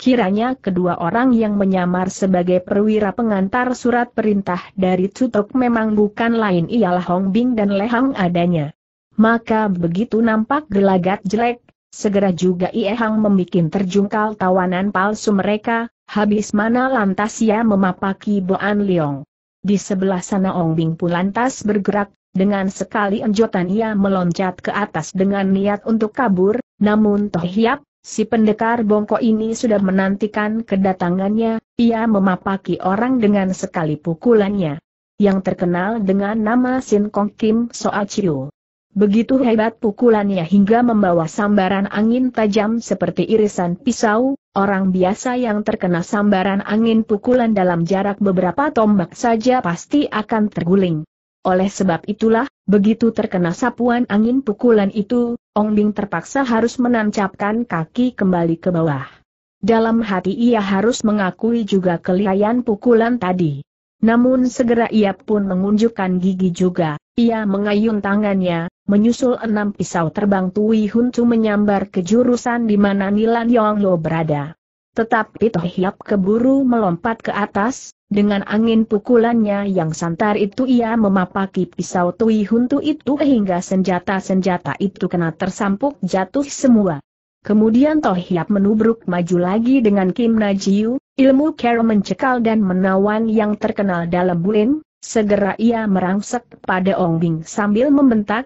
A: Kiranya kedua orang yang menyamar sebagai perwira pengantar surat perintah dari Tutok memang bukan lain ialah Hong Bing dan Lehang adanya. Maka begitu nampak gelagat jelek, Segera juga Ie Hang membuat terjungkal tawanan palsu mereka, habis mana lantas ia memapaki Boan Leong. Di sebelah sana Ong Bing pun lantas bergerak, dengan sekali enjotan ia meloncat ke atas dengan niat untuk kabur, namun Toh Hiap, si pendekar bongko ini sudah menantikan kedatangannya, ia memapaki orang dengan sekali pukulannya. Yang terkenal dengan nama Sin Kong Kim Soa Chiu. Begitu hebat pukulannya hingga membawa sambaran angin tajam seperti irisan pisau, orang biasa yang terkena sambaran angin pukulan dalam jarak beberapa tombak saja pasti akan terguling. Oleh sebab itulah, begitu terkena sapuan angin pukulan itu, Ong Bing terpaksa harus menancapkan kaki kembali ke bawah. Dalam hati ia harus mengakui juga kelihayan pukulan tadi. Namun segera ia pun mengunjukkan gigi juga, ia mengayun tangannya, menyusul enam pisau terbang Tui Tu menyambar ke jurusan di mana Nilan Lo berada. Tetapi Toh Hiap keburu melompat ke atas, dengan angin pukulannya yang santar itu ia memapaki pisau Tui Huntu itu hingga senjata-senjata itu kena tersampuk jatuh semua. Kemudian Toh Hiap menubruk maju lagi dengan Kim Najiu, ilmu Kero mencekal dan menawan yang terkenal dalam bulin. segera ia merangsek pada Ong Bing sambil membentak,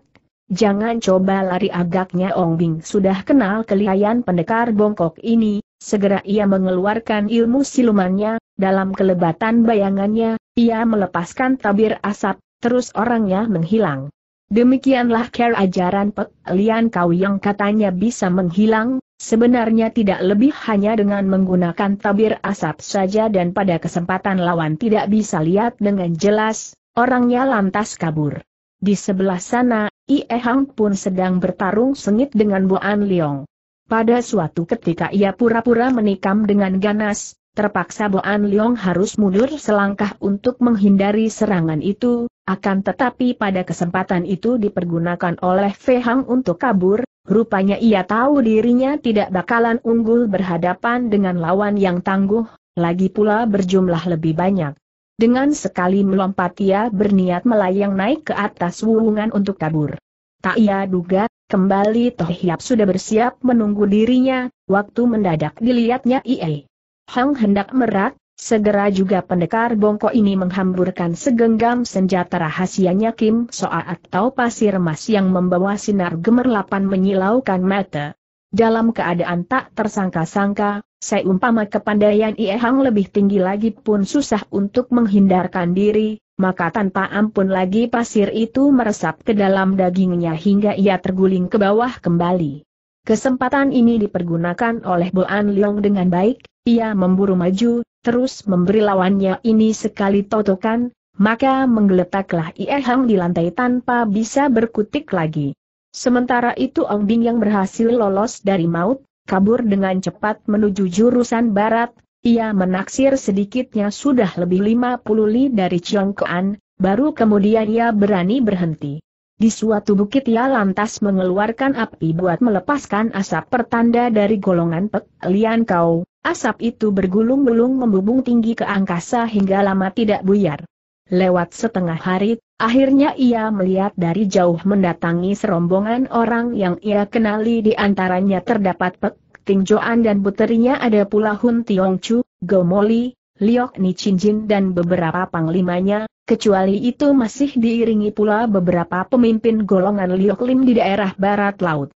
A: Jangan coba lari agaknya Ong Bing sudah kenal kelihayan pendekar bongkok ini, segera ia mengeluarkan ilmu silumannya, dalam kelebatan bayangannya, ia melepaskan tabir asap, terus orangnya menghilang. Demikianlah care ajaran Pek Lian Kau yang katanya bisa menghilang, sebenarnya tidak lebih hanya dengan menggunakan tabir asap saja dan pada kesempatan lawan tidak bisa lihat dengan jelas, orangnya lantas kabur. Di sebelah sana, Ie Hang pun sedang bertarung sengit dengan Bu An Leong. Pada suatu ketika ia pura-pura menikam dengan ganas, Terpaksa Boan Leong harus mundur selangkah untuk menghindari serangan itu, akan tetapi pada kesempatan itu dipergunakan oleh Fei Hang untuk kabur, rupanya ia tahu dirinya tidak bakalan unggul berhadapan dengan lawan yang tangguh, lagi pula berjumlah lebih banyak. Dengan sekali melompat ia berniat melayang naik ke atas wuungan untuk kabur. Tak ia duga, kembali Toh Hiap sudah bersiap menunggu dirinya, waktu mendadak dilihatnya Ie. Hang hendak merak, segera juga pendekar bongkok ini menghamburkan segenggam senjata rahasianya Kim Soa atau pasir emas yang membawa sinar gemerlapan menyilaukan mata. Dalam keadaan tak tersangka-sangka, seumpama kepandaian Ie Hang lebih tinggi lagi pun susah untuk menghindarkan diri, maka tanpa ampun lagi pasir itu meresap ke dalam dagingnya hingga ia terguling ke bawah kembali. Kesempatan ini dipergunakan oleh Boan Leong dengan baik, ia memburu maju, terus memberi lawannya ini sekali totokan, maka menggeletaklah Ie di lantai tanpa bisa berkutik lagi. Sementara itu Ong Bing yang berhasil lolos dari maut, kabur dengan cepat menuju jurusan barat, ia menaksir sedikitnya sudah lebih 50 li dari Chiongkoan, baru kemudian ia berani berhenti. Di suatu bukit ia lantas mengeluarkan api buat melepaskan asap pertanda dari golongan Pek Lian Kau, Asap itu bergulung-gulung membubung tinggi ke angkasa hingga lama tidak buyar. Lewat setengah hari, akhirnya ia melihat dari jauh mendatangi serombongan orang yang ia kenali di antaranya terdapat Pek, Ting Joan dan puterinya ada pula Hun Tiong Chu, Gomoli, Liok Ni Jin dan beberapa panglimanya, kecuali itu masih diiringi pula beberapa pemimpin golongan Liok Lim di daerah barat laut.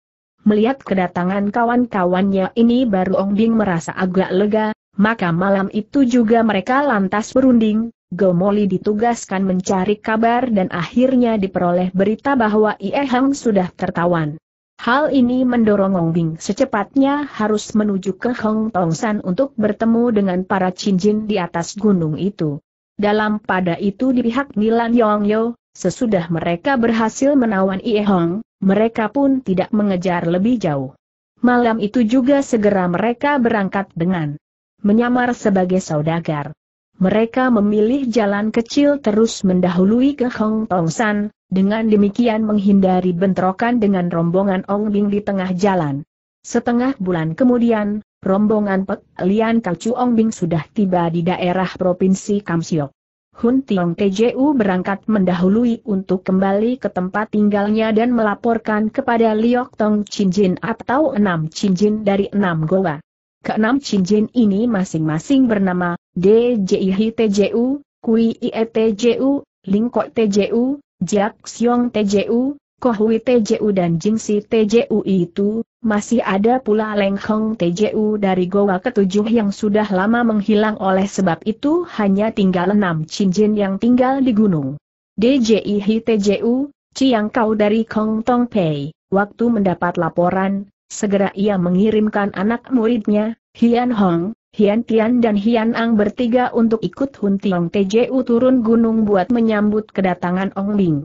A: Melihat kedatangan kawan-kawannya ini baru Ong Bing merasa agak lega, maka malam itu juga mereka lantas berunding, Gomoli ditugaskan mencari kabar dan akhirnya diperoleh berita bahwa Ie Hang sudah tertawan. Hal ini mendorong Ong Bing secepatnya harus menuju ke Hong Tong San untuk bertemu dengan para cincin di atas gunung itu. Dalam pada itu di pihak Nilan Yong Yo, sesudah mereka berhasil menawan Ie Hong, mereka pun tidak mengejar lebih jauh. Malam itu juga segera mereka berangkat dengan menyamar sebagai saudagar. Mereka memilih jalan kecil terus mendahului ke Hong Tong San, dengan demikian menghindari bentrokan dengan rombongan Ong Bing di tengah jalan. Setengah bulan kemudian, rombongan Pek Lian Kalcu Ong Bing sudah tiba di daerah Provinsi Kamsiok. Hun Tiong Tju berangkat mendahului untuk kembali ke tempat tinggalnya dan melaporkan kepada Liok Tong Jin atau enam Chin Jin dari enam Goa. Keenam Jin ini masing-masing bernama DJI Tju, Kui Ling Lingkok Tju, Jack Xiong Tju, Kohui TJU dan Jingsi TJU itu, masih ada pula Leng Hong TJU dari Goa ketujuh yang sudah lama menghilang oleh sebab itu hanya tinggal enam cincin yang tinggal di gunung. DJI Hi TJU, Ciang Kau dari Kong Tong Pei, waktu mendapat laporan, segera ia mengirimkan anak muridnya, Hian Hong, Hian Tian dan Hian Ang bertiga untuk ikut Hun Tiong TJU turun gunung buat menyambut kedatangan Ong Ling.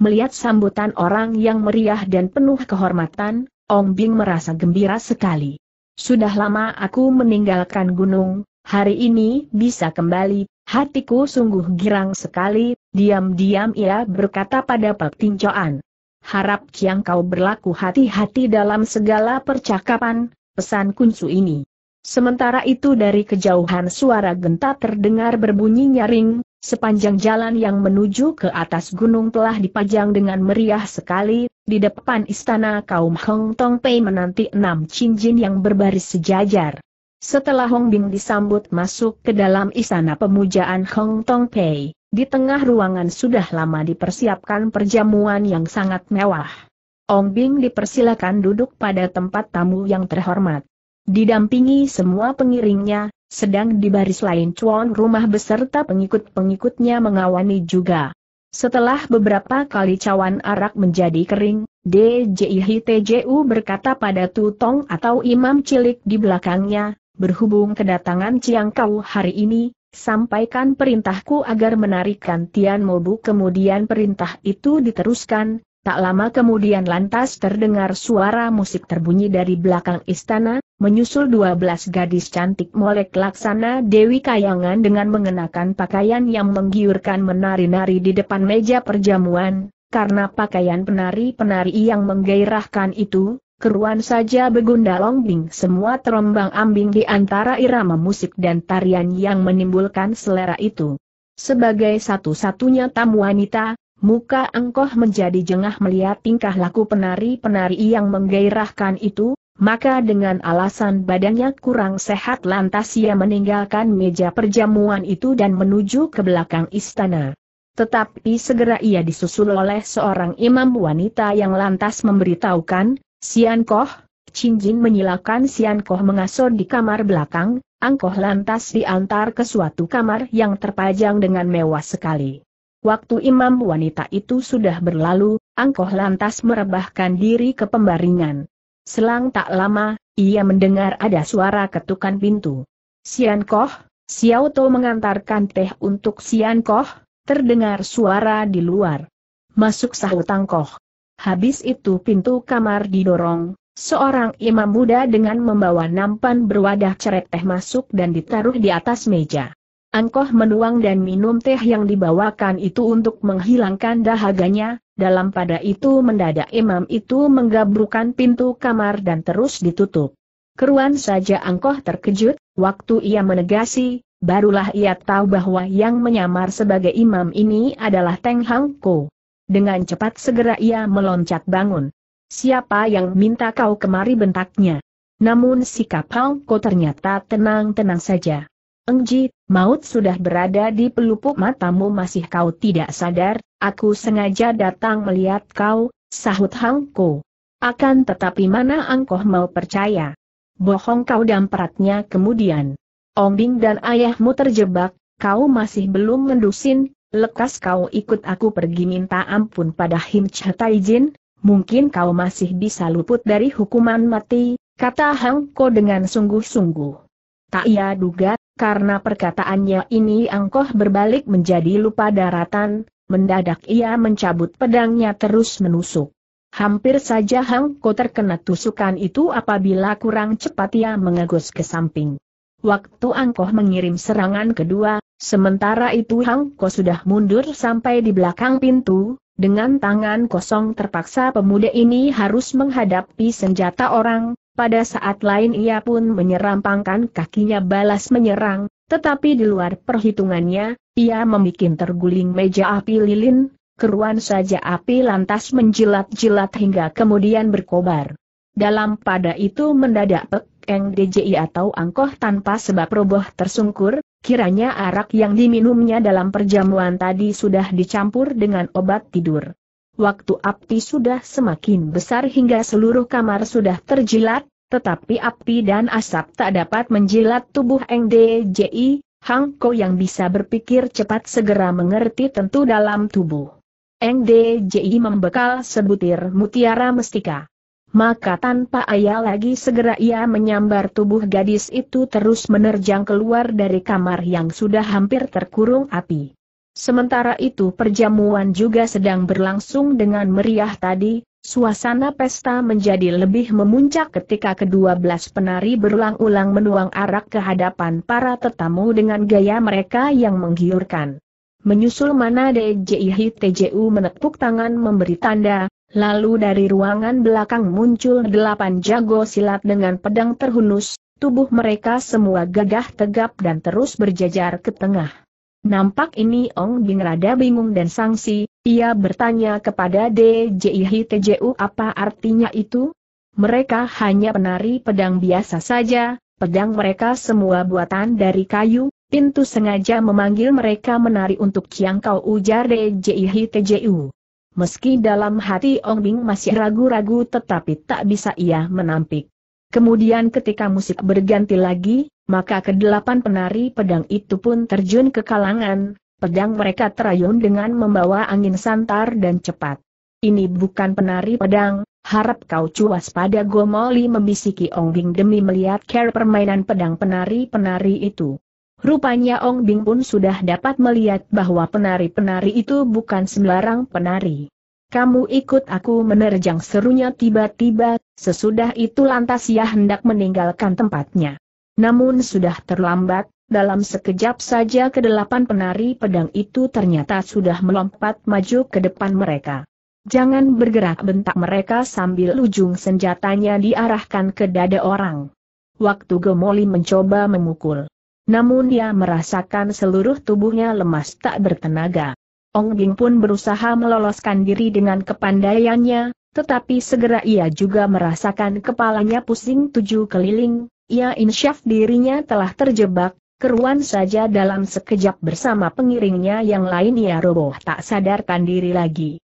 A: Melihat sambutan orang yang meriah dan penuh kehormatan, Ong Bing merasa gembira sekali. Sudah lama aku meninggalkan gunung, hari ini bisa kembali, hatiku sungguh girang sekali, diam-diam ia berkata pada Pak Tincoan. Harap Kiang kau berlaku hati-hati dalam segala percakapan, pesan kuncu ini. Sementara itu dari kejauhan suara genta terdengar berbunyi nyaring, Sepanjang jalan yang menuju ke atas gunung telah dipajang dengan meriah sekali, di depan istana kaum Hong Tong Pei menanti enam cincin yang berbaris sejajar. Setelah Hong Bing disambut masuk ke dalam istana pemujaan Hong Tong Pei, di tengah ruangan sudah lama dipersiapkan perjamuan yang sangat mewah. Hong Bing dipersilakan duduk pada tempat tamu yang terhormat. Didampingi semua pengiringnya, sedang di baris lain cuan rumah beserta pengikut-pengikutnya mengawani juga. Setelah beberapa kali cawan arak menjadi kering, DJIHTJU berkata pada Tutong atau imam cilik di belakangnya, berhubung kedatangan Ciang Kau hari ini, sampaikan perintahku agar menarikkan Tian Mobu kemudian perintah itu diteruskan, tak lama kemudian lantas terdengar suara musik terbunyi dari belakang istana, menyusul 12 gadis cantik molek laksana Dewi Kayangan dengan mengenakan pakaian yang menggiurkan menari-nari di depan meja perjamuan, karena pakaian penari-penari yang menggairahkan itu, keruan saja begunda longbing semua terombang ambing di antara irama musik dan tarian yang menimbulkan selera itu. Sebagai satu-satunya tamu wanita, muka engkoh menjadi jengah melihat tingkah laku penari-penari yang menggairahkan itu, maka dengan alasan badannya kurang sehat lantas ia meninggalkan meja perjamuan itu dan menuju ke belakang istana. Tetapi segera ia disusul oleh seorang imam wanita yang lantas memberitahukan, Sian Koh, Jin menyilakan Sian Koh mengasuh di kamar belakang, Angkoh lantas diantar ke suatu kamar yang terpajang dengan mewah sekali. Waktu imam wanita itu sudah berlalu, Angkoh lantas merebahkan diri ke pembaringan. Selang tak lama, ia mendengar ada suara ketukan pintu. Sian Koh, Xiao Tou mengantarkan teh untuk Sian Koh, terdengar suara di luar. Masuk sahut Koh. Habis itu pintu kamar didorong, seorang imam muda dengan membawa nampan berwadah ceret teh masuk dan ditaruh di atas meja. Angkoh menuang dan minum teh yang dibawakan itu untuk menghilangkan dahaganya, dalam pada itu mendadak imam itu menggabrukan pintu kamar dan terus ditutup. Keruan saja angkoh terkejut, waktu ia menegasi, barulah ia tahu bahwa yang menyamar sebagai imam ini adalah Teng Hang Ko. Dengan cepat segera ia meloncat bangun. Siapa yang minta kau kemari bentaknya? Namun sikap Hang Ko ternyata tenang-tenang saja. Engji, maut sudah berada di pelupuk matamu masih kau tidak sadar, Aku sengaja datang melihat kau, sahut Hang Ko. Akan tetapi mana Angkoh mau percaya? Bohong kau dan peratnya kemudian. Bing dan ayahmu terjebak, kau masih belum mendusin, lekas kau ikut aku pergi minta ampun pada Him Taijin, mungkin kau masih bisa luput dari hukuman mati, kata Hang Ko dengan sungguh-sungguh. Tak ia duga, karena perkataannya ini Angkoh berbalik menjadi lupa daratan, Mendadak ia mencabut pedangnya terus menusuk. Hampir saja Hang Ko terkena tusukan itu apabila kurang cepat ia mengegus ke samping. Waktu Angkoh mengirim serangan kedua, sementara itu Hang Ko sudah mundur sampai di belakang pintu, dengan tangan kosong terpaksa pemuda ini harus menghadapi senjata orang, pada saat lain ia pun menyerampangkan kakinya balas menyerang, tetapi di luar perhitungannya, ia membuat terguling meja api lilin, keruan saja api lantas menjilat-jilat hingga kemudian berkobar. Dalam pada itu mendadak Pek Eng DJI atau angkoh tanpa sebab roboh tersungkur, kiranya arak yang diminumnya dalam perjamuan tadi sudah dicampur dengan obat tidur. Waktu api sudah semakin besar hingga seluruh kamar sudah terjilat, tetapi api dan asap tak dapat menjilat tubuh NDJI, Hang Ko yang bisa berpikir cepat segera mengerti tentu dalam tubuh. NDJI membekal sebutir mutiara mestika. Maka tanpa ayah lagi segera ia menyambar tubuh gadis itu terus menerjang keluar dari kamar yang sudah hampir terkurung api. Sementara itu perjamuan juga sedang berlangsung dengan meriah tadi, suasana pesta menjadi lebih memuncak ketika kedua belas penari berulang-ulang menuang arak ke hadapan para tetamu dengan gaya mereka yang menggiurkan. Menyusul mana DJI TJU menepuk tangan memberi tanda, Lalu dari ruangan belakang muncul delapan jago silat dengan pedang terhunus, tubuh mereka semua gagah tegap dan terus berjajar ke tengah. Nampak ini Ong Bing rada bingung dan sangsi, ia bertanya kepada Tju apa artinya itu? Mereka hanya penari pedang biasa saja, pedang mereka semua buatan dari kayu, pintu sengaja memanggil mereka menari untuk Chiang Kau ujar Tju. Meski dalam hati Ong Bing masih ragu-ragu tetapi tak bisa ia menampik. Kemudian ketika musik berganti lagi, maka kedelapan penari pedang itu pun terjun ke kalangan, pedang mereka terayun dengan membawa angin santar dan cepat. Ini bukan penari pedang, harap kau cuas pada Gomoli membisiki Ong Bing demi melihat care permainan pedang penari-penari itu. Rupanya Ong Bing pun sudah dapat melihat bahwa penari-penari itu bukan sembarang penari kamu ikut aku menerjang serunya tiba-tiba, sesudah itu lantas ia hendak meninggalkan tempatnya. Namun sudah terlambat, dalam sekejap saja kedelapan penari pedang itu ternyata sudah melompat maju ke depan mereka. Jangan bergerak bentak mereka sambil ujung senjatanya diarahkan ke dada orang. Waktu Gemoli mencoba memukul. Namun dia merasakan seluruh tubuhnya lemas tak bertenaga. Ong Bing pun berusaha meloloskan diri dengan kepandaiannya, tetapi segera ia juga merasakan kepalanya pusing tujuh keliling, ia insyaf dirinya telah terjebak, keruan saja dalam sekejap bersama pengiringnya yang lain ia roboh tak sadarkan diri lagi.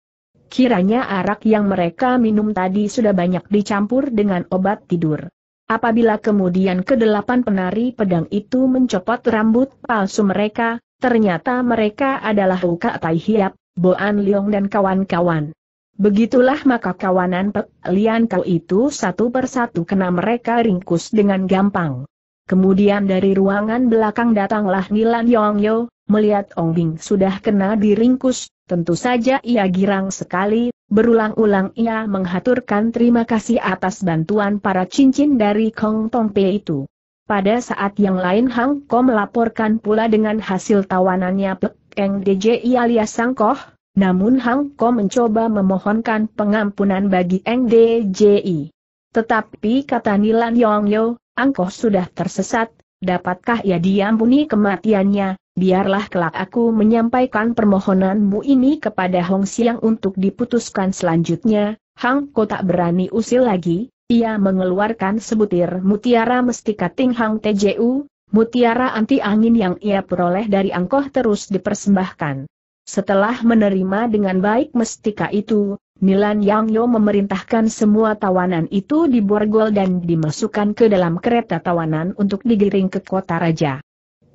A: Kiranya arak yang mereka minum tadi sudah banyak dicampur dengan obat tidur. Apabila kemudian kedelapan penari pedang itu mencopot rambut palsu mereka, Ternyata mereka adalah Uka Tai Hiap, Boan Leong dan kawan-kawan. Begitulah maka kawanan Pek Lian Kau itu satu persatu kena mereka ringkus dengan gampang. Kemudian dari ruangan belakang datanglah Nilan Yong Yo, melihat Ong Bing sudah kena diringkus, tentu saja ia girang sekali, berulang-ulang ia menghaturkan terima kasih atas bantuan para cincin dari Kong Tong Pei itu. Pada saat yang lain Hang Ko melaporkan pula dengan hasil tawanannya Pek Eng DJI alias Sang Sangkoh, namun Hang Ko mencoba memohonkan pengampunan bagi Eng DJI. Tetapi kata Nilan Yong Yo, Angkoh sudah tersesat, dapatkah ia diampuni kematiannya, biarlah kelak aku menyampaikan permohonanmu ini kepada Hong Siang untuk diputuskan selanjutnya, Hang Ko tak berani usil lagi, ia mengeluarkan sebutir mutiara mestika Ting Hang TJU, mutiara anti angin yang ia peroleh dari angkoh terus dipersembahkan. Setelah menerima dengan baik mestika itu, Nilan Yang Yo memerintahkan semua tawanan itu diborgol dan dimasukkan ke dalam kereta tawanan untuk digiring ke kota raja.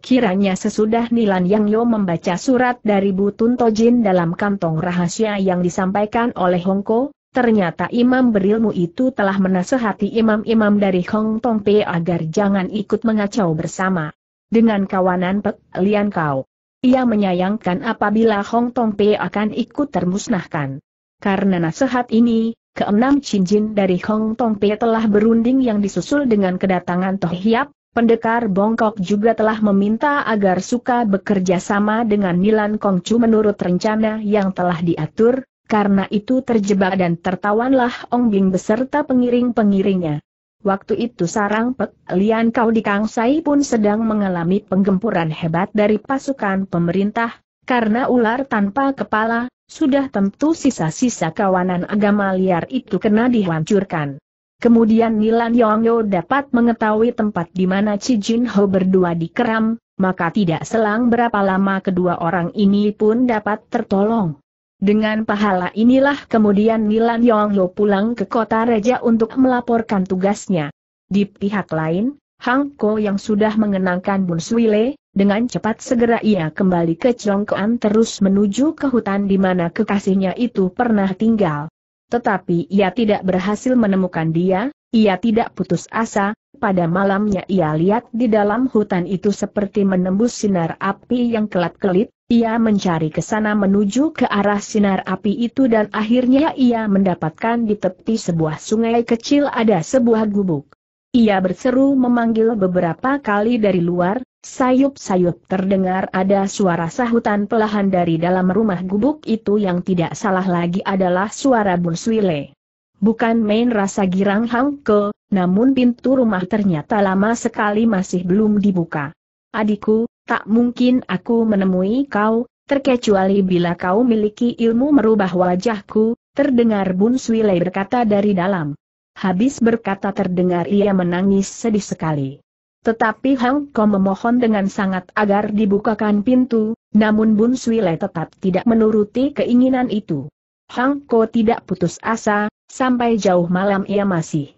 A: Kiranya sesudah Nilan Yang Yo membaca surat dari Butun Tojin dalam kantong rahasia yang disampaikan oleh Hongko, Ternyata imam berilmu itu telah menasehati imam-imam dari Hong Tong Pei agar jangan ikut mengacau bersama. Dengan kawanan Pek Lian Kau. Ia menyayangkan apabila Hong Tong Pei akan ikut termusnahkan. Karena nasihat ini, keenam cincin dari Hong Tong Pei telah berunding yang disusul dengan kedatangan Toh Hiap, pendekar Bongkok juga telah meminta agar suka bekerja sama dengan Nilan Kongcu menurut rencana yang telah diatur, karena itu terjebak dan tertawanlah Ong Bing beserta pengiring-pengiringnya. Waktu itu sarang Pek Lian Kau di Sai pun sedang mengalami penggempuran hebat dari pasukan pemerintah, karena ular tanpa kepala, sudah tentu sisa-sisa kawanan agama liar itu kena dihancurkan. Kemudian Nilan Yongyo dapat mengetahui tempat di mana Chi Jin Ho berdua dikeram, maka tidak selang berapa lama kedua orang ini pun dapat tertolong. Dengan pahala inilah kemudian Nilan Yonglo pulang ke kota Reja untuk melaporkan tugasnya. Di pihak lain, Hang Ko yang sudah mengenangkan Bun Le, dengan cepat segera ia kembali ke Chongkoan terus menuju ke hutan di mana kekasihnya itu pernah tinggal. Tetapi ia tidak berhasil menemukan dia, ia tidak putus asa, pada malamnya ia lihat di dalam hutan itu seperti menembus sinar api yang kelap-kelip, ia mencari ke sana menuju ke arah sinar api itu dan akhirnya ia mendapatkan di tepi sebuah sungai kecil ada sebuah gubuk. Ia berseru memanggil beberapa kali dari luar, sayup-sayup terdengar ada suara sahutan pelahan dari dalam rumah gubuk itu yang tidak salah lagi adalah suara Bunswile. Bukan main rasa girang Hang Ke, namun pintu rumah ternyata lama sekali masih belum dibuka. Adikku, tak mungkin aku menemui kau, terkecuali bila kau miliki ilmu merubah wajahku, terdengar Bun Suilei berkata dari dalam. Habis berkata terdengar ia menangis sedih sekali. Tetapi Hang Kong memohon dengan sangat agar dibukakan pintu, namun Bun Suilei tetap tidak menuruti keinginan itu. Hang Ko tidak putus asa, sampai jauh malam ia masih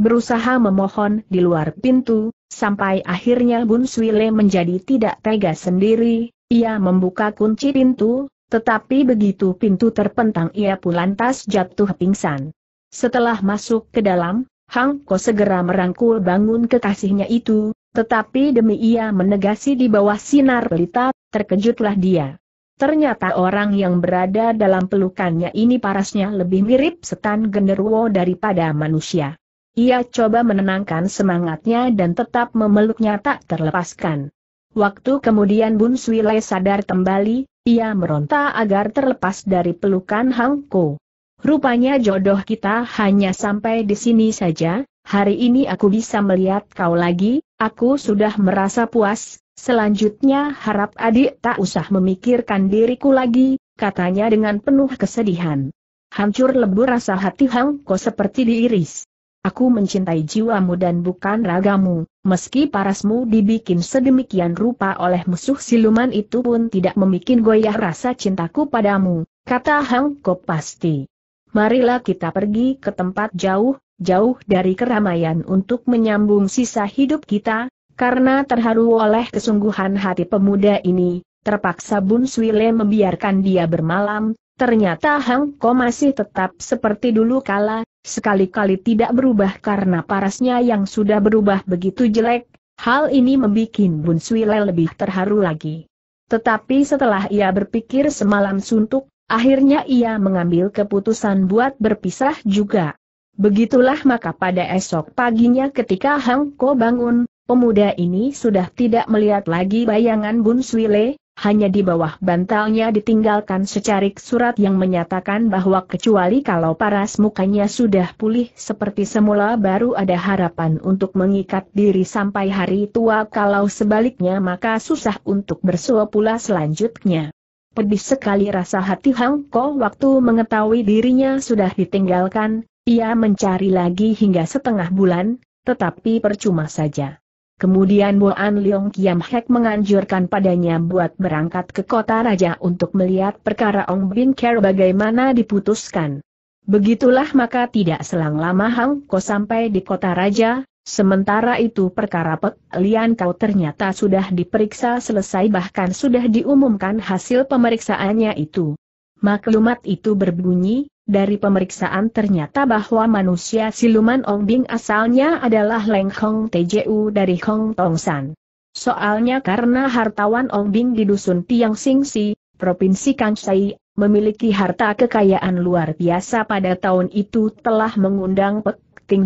A: berusaha memohon di luar pintu, Sampai akhirnya Bun Swile menjadi tidak tega sendiri, ia membuka kunci pintu, tetapi begitu pintu terpentang ia pun lantas jatuh pingsan. Setelah masuk ke dalam, Hang Ko segera merangkul bangun kekasihnya itu, tetapi demi ia menegasi di bawah sinar pelita, terkejutlah dia. Ternyata orang yang berada dalam pelukannya ini parasnya lebih mirip setan genderuwo daripada manusia. Ia coba menenangkan semangatnya dan tetap memeluknya tak terlepaskan. Waktu kemudian Bun Sui sadar kembali, ia meronta agar terlepas dari pelukan Hang Ko. Rupanya jodoh kita hanya sampai di sini saja, hari ini aku bisa melihat kau lagi, aku sudah merasa puas, selanjutnya harap adik tak usah memikirkan diriku lagi, katanya dengan penuh kesedihan. Hancur lebur rasa hati Hang Ko seperti diiris. Aku mencintai jiwamu dan bukan ragamu, meski parasmu dibikin sedemikian rupa oleh musuh siluman itu pun tidak membuat goyah rasa cintaku padamu, kata Hang Kok pasti. Marilah kita pergi ke tempat jauh, jauh dari keramaian untuk menyambung sisa hidup kita, karena terharu oleh kesungguhan hati pemuda ini, terpaksa Bun Swile membiarkan dia bermalam, ternyata Hang Ko masih tetap seperti dulu kala, Sekali-kali tidak berubah karena parasnya yang sudah berubah begitu jelek, hal ini membuat Bun Suile lebih terharu lagi. Tetapi setelah ia berpikir semalam suntuk, akhirnya ia mengambil keputusan buat berpisah juga. Begitulah maka pada esok paginya ketika Hang Ko bangun, pemuda ini sudah tidak melihat lagi bayangan Bun Suile, hanya di bawah bantalnya ditinggalkan secarik surat yang menyatakan bahwa kecuali kalau paras mukanya sudah pulih seperti semula baru ada harapan untuk mengikat diri sampai hari tua kalau sebaliknya maka susah untuk bersua pula selanjutnya. Pedih sekali rasa hati Hang Ko waktu mengetahui dirinya sudah ditinggalkan, ia mencari lagi hingga setengah bulan, tetapi percuma saja. Kemudian An Leong Kiam Hek menganjurkan padanya buat berangkat ke kota raja untuk melihat perkara Ong Bin Ker bagaimana diputuskan. Begitulah maka tidak selang lama Hang Ko sampai di kota raja, sementara itu perkara Pek Lian Kau ternyata sudah diperiksa selesai bahkan sudah diumumkan hasil pemeriksaannya itu. Maklumat itu berbunyi, dari pemeriksaan ternyata bahwa manusia siluman Ongbing asalnya adalah Leng Hong Tju dari Hong Tong San. Soalnya karena hartawan Ongbing di dusun Tiang Sing Si, Provinsi Kansai, memiliki harta kekayaan luar biasa pada tahun itu telah mengundang Pek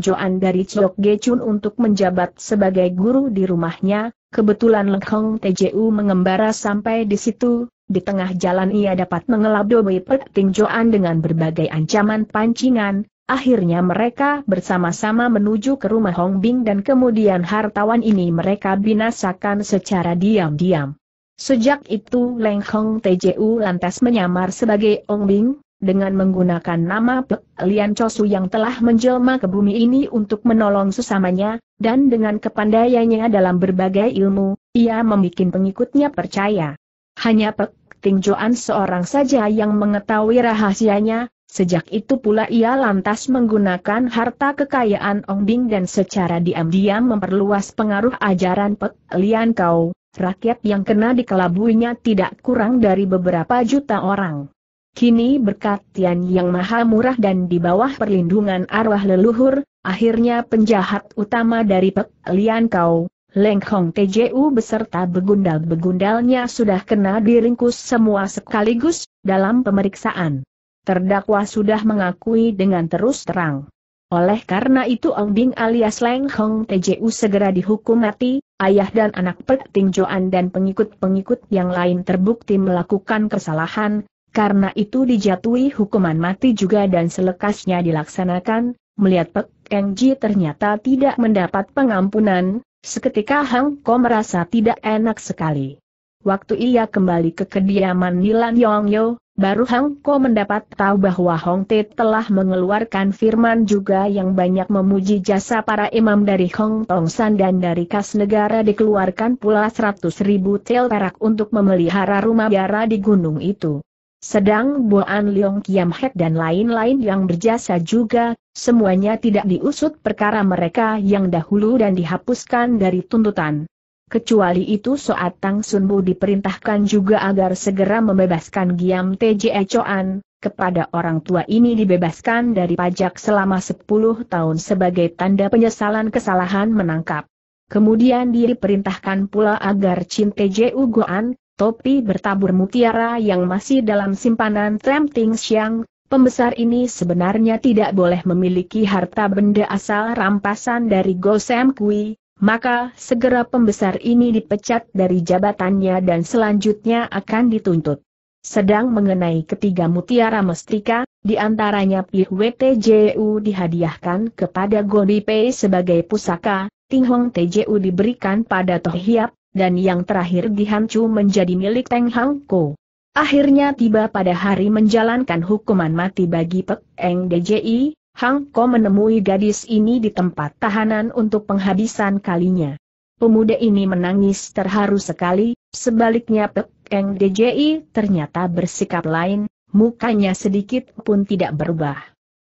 A: Joan dari Chok Chun untuk menjabat sebagai guru di rumahnya, kebetulan Leng Hong Tju mengembara sampai di situ, di tengah jalan ia dapat mengelabui Pek Ting dengan berbagai ancaman pancingan, Akhirnya mereka bersama-sama menuju ke rumah Hong Bing dan kemudian hartawan ini mereka binasakan secara diam-diam. Sejak itu Leng Hong TJU lantas menyamar sebagai Hong Bing, dengan menggunakan nama Pek Lian Chosu yang telah menjelma ke bumi ini untuk menolong sesamanya, dan dengan kepandaiannya dalam berbagai ilmu, ia membuat pengikutnya percaya hanya Pek Ting Joan seorang saja yang mengetahui rahasianya, Sejak itu pula ia lantas menggunakan harta kekayaan Ong Bing dan secara diam-diam memperluas pengaruh ajaran Pek Lian Kau, rakyat yang kena dikelabuinya tidak kurang dari beberapa juta orang. Kini berkat Tian Yang Maha Murah dan di bawah perlindungan arwah leluhur, akhirnya penjahat utama dari Pek Lian Kau, Lengkong Hong TJU beserta begundal-begundalnya sudah kena diringkus semua sekaligus, dalam pemeriksaan. Terdakwa sudah mengakui dengan terus terang. Oleh karena itu Ong Bing alias Leng Hong TJU segera dihukum mati, ayah dan anak Pek Ting Joan dan pengikut-pengikut yang lain terbukti melakukan kesalahan, karena itu dijatuhi hukuman mati juga dan selekasnya dilaksanakan, melihat Pek Eng Ji ternyata tidak mendapat pengampunan, Seketika Hang Ko merasa tidak enak sekali. Waktu ia kembali ke kediaman Nilan Yongyo, baru Hang Ko mendapat tahu bahwa Hong Te telah mengeluarkan firman juga yang banyak memuji jasa para imam dari Hong Tong San dan dari kas negara dikeluarkan pula 100 ribu tel perak untuk memelihara rumah biara di gunung itu. Sedang An Leong Kiam Hek dan lain-lain yang berjasa juga, semuanya tidak diusut perkara mereka yang dahulu dan dihapuskan dari tuntutan. Kecuali itu Soat Tang Sunbu diperintahkan juga agar segera membebaskan Giam TJ Choan, kepada orang tua ini dibebaskan dari pajak selama 10 tahun sebagai tanda penyesalan kesalahan menangkap. Kemudian diperintahkan pula agar Chin TJ Ugoan, topi bertabur mutiara yang masih dalam simpanan Trem Ting Xiang, pembesar ini sebenarnya tidak boleh memiliki harta benda asal rampasan dari Gosem Kui, maka segera pembesar ini dipecat dari jabatannya dan selanjutnya akan dituntut. Sedang mengenai ketiga mutiara mestika, di antaranya PWTJU dihadiahkan kepada Pei sebagai pusaka, Tinghong TJU diberikan pada Toh Hiap, dan yang terakhir dihancu menjadi milik Teng Hang Ko. Akhirnya tiba pada hari menjalankan hukuman mati bagi Pek Eng DJI, Hang Ko menemui gadis ini di tempat tahanan untuk penghabisan kalinya. Pemuda ini menangis terharu sekali, sebaliknya Pek Eng DJI ternyata bersikap lain, mukanya sedikit pun tidak berubah.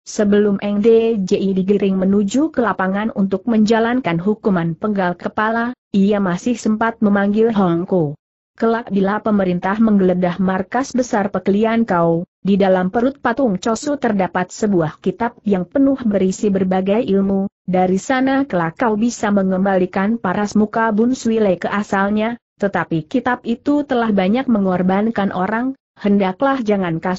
A: Sebelum Eng DJI digiring menuju ke lapangan untuk menjalankan hukuman penggal kepala, ia masih sempat memanggil Hongko. Kelak bila pemerintah menggeledah markas besar pekelian kau, di dalam perut patung Chosu terdapat sebuah kitab yang penuh berisi berbagai ilmu, dari sana kelak kau bisa mengembalikan paras muka Bun Suile ke asalnya, tetapi kitab itu telah banyak mengorbankan orang, hendaklah jangan kau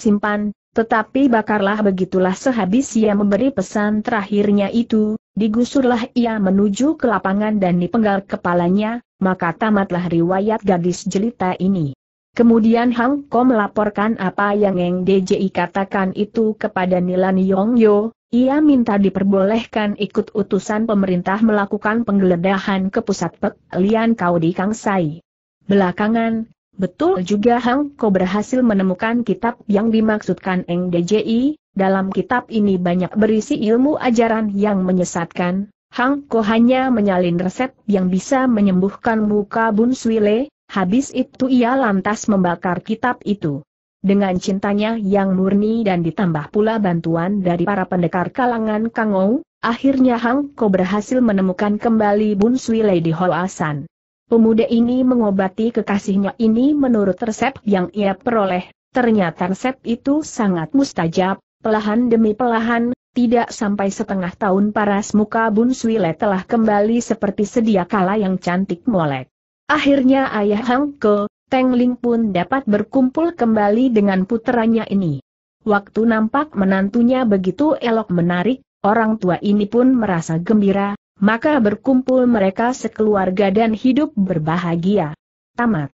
A: tetapi bakarlah begitulah sehabis ia memberi pesan terakhirnya itu, Digusurlah ia menuju ke lapangan dan dipenggal kepalanya, maka tamatlah riwayat gadis jelita ini. Kemudian Hang Ko melaporkan apa yang Eng DJI katakan itu kepada Nilan Yo. ia minta diperbolehkan ikut utusan pemerintah melakukan penggeledahan ke pusat Pek Lian Kau di Kang Sai Belakangan, Betul juga Hang Ko berhasil menemukan kitab yang dimaksudkan Eng DJI, dalam kitab ini banyak berisi ilmu ajaran yang menyesatkan, Hang Ko hanya menyalin resep yang bisa menyembuhkan muka Bun Swile, habis itu ia lantas membakar kitab itu. Dengan cintanya yang murni dan ditambah pula bantuan dari para pendekar kalangan Kangou, akhirnya Hang Ko berhasil menemukan kembali Bun Swile di San. Pemuda ini mengobati kekasihnya ini menurut resep yang ia peroleh. Ternyata resep itu sangat mustajab, pelahan demi pelahan, tidak sampai setengah tahun paras muka Bun Swile telah kembali seperti sedia kala yang cantik molek. Akhirnya ayah Hang Ke, Teng Ling pun dapat berkumpul kembali dengan puteranya ini. Waktu nampak menantunya begitu elok menarik, orang tua ini pun merasa gembira, maka berkumpul mereka sekeluarga dan hidup berbahagia. Tamat.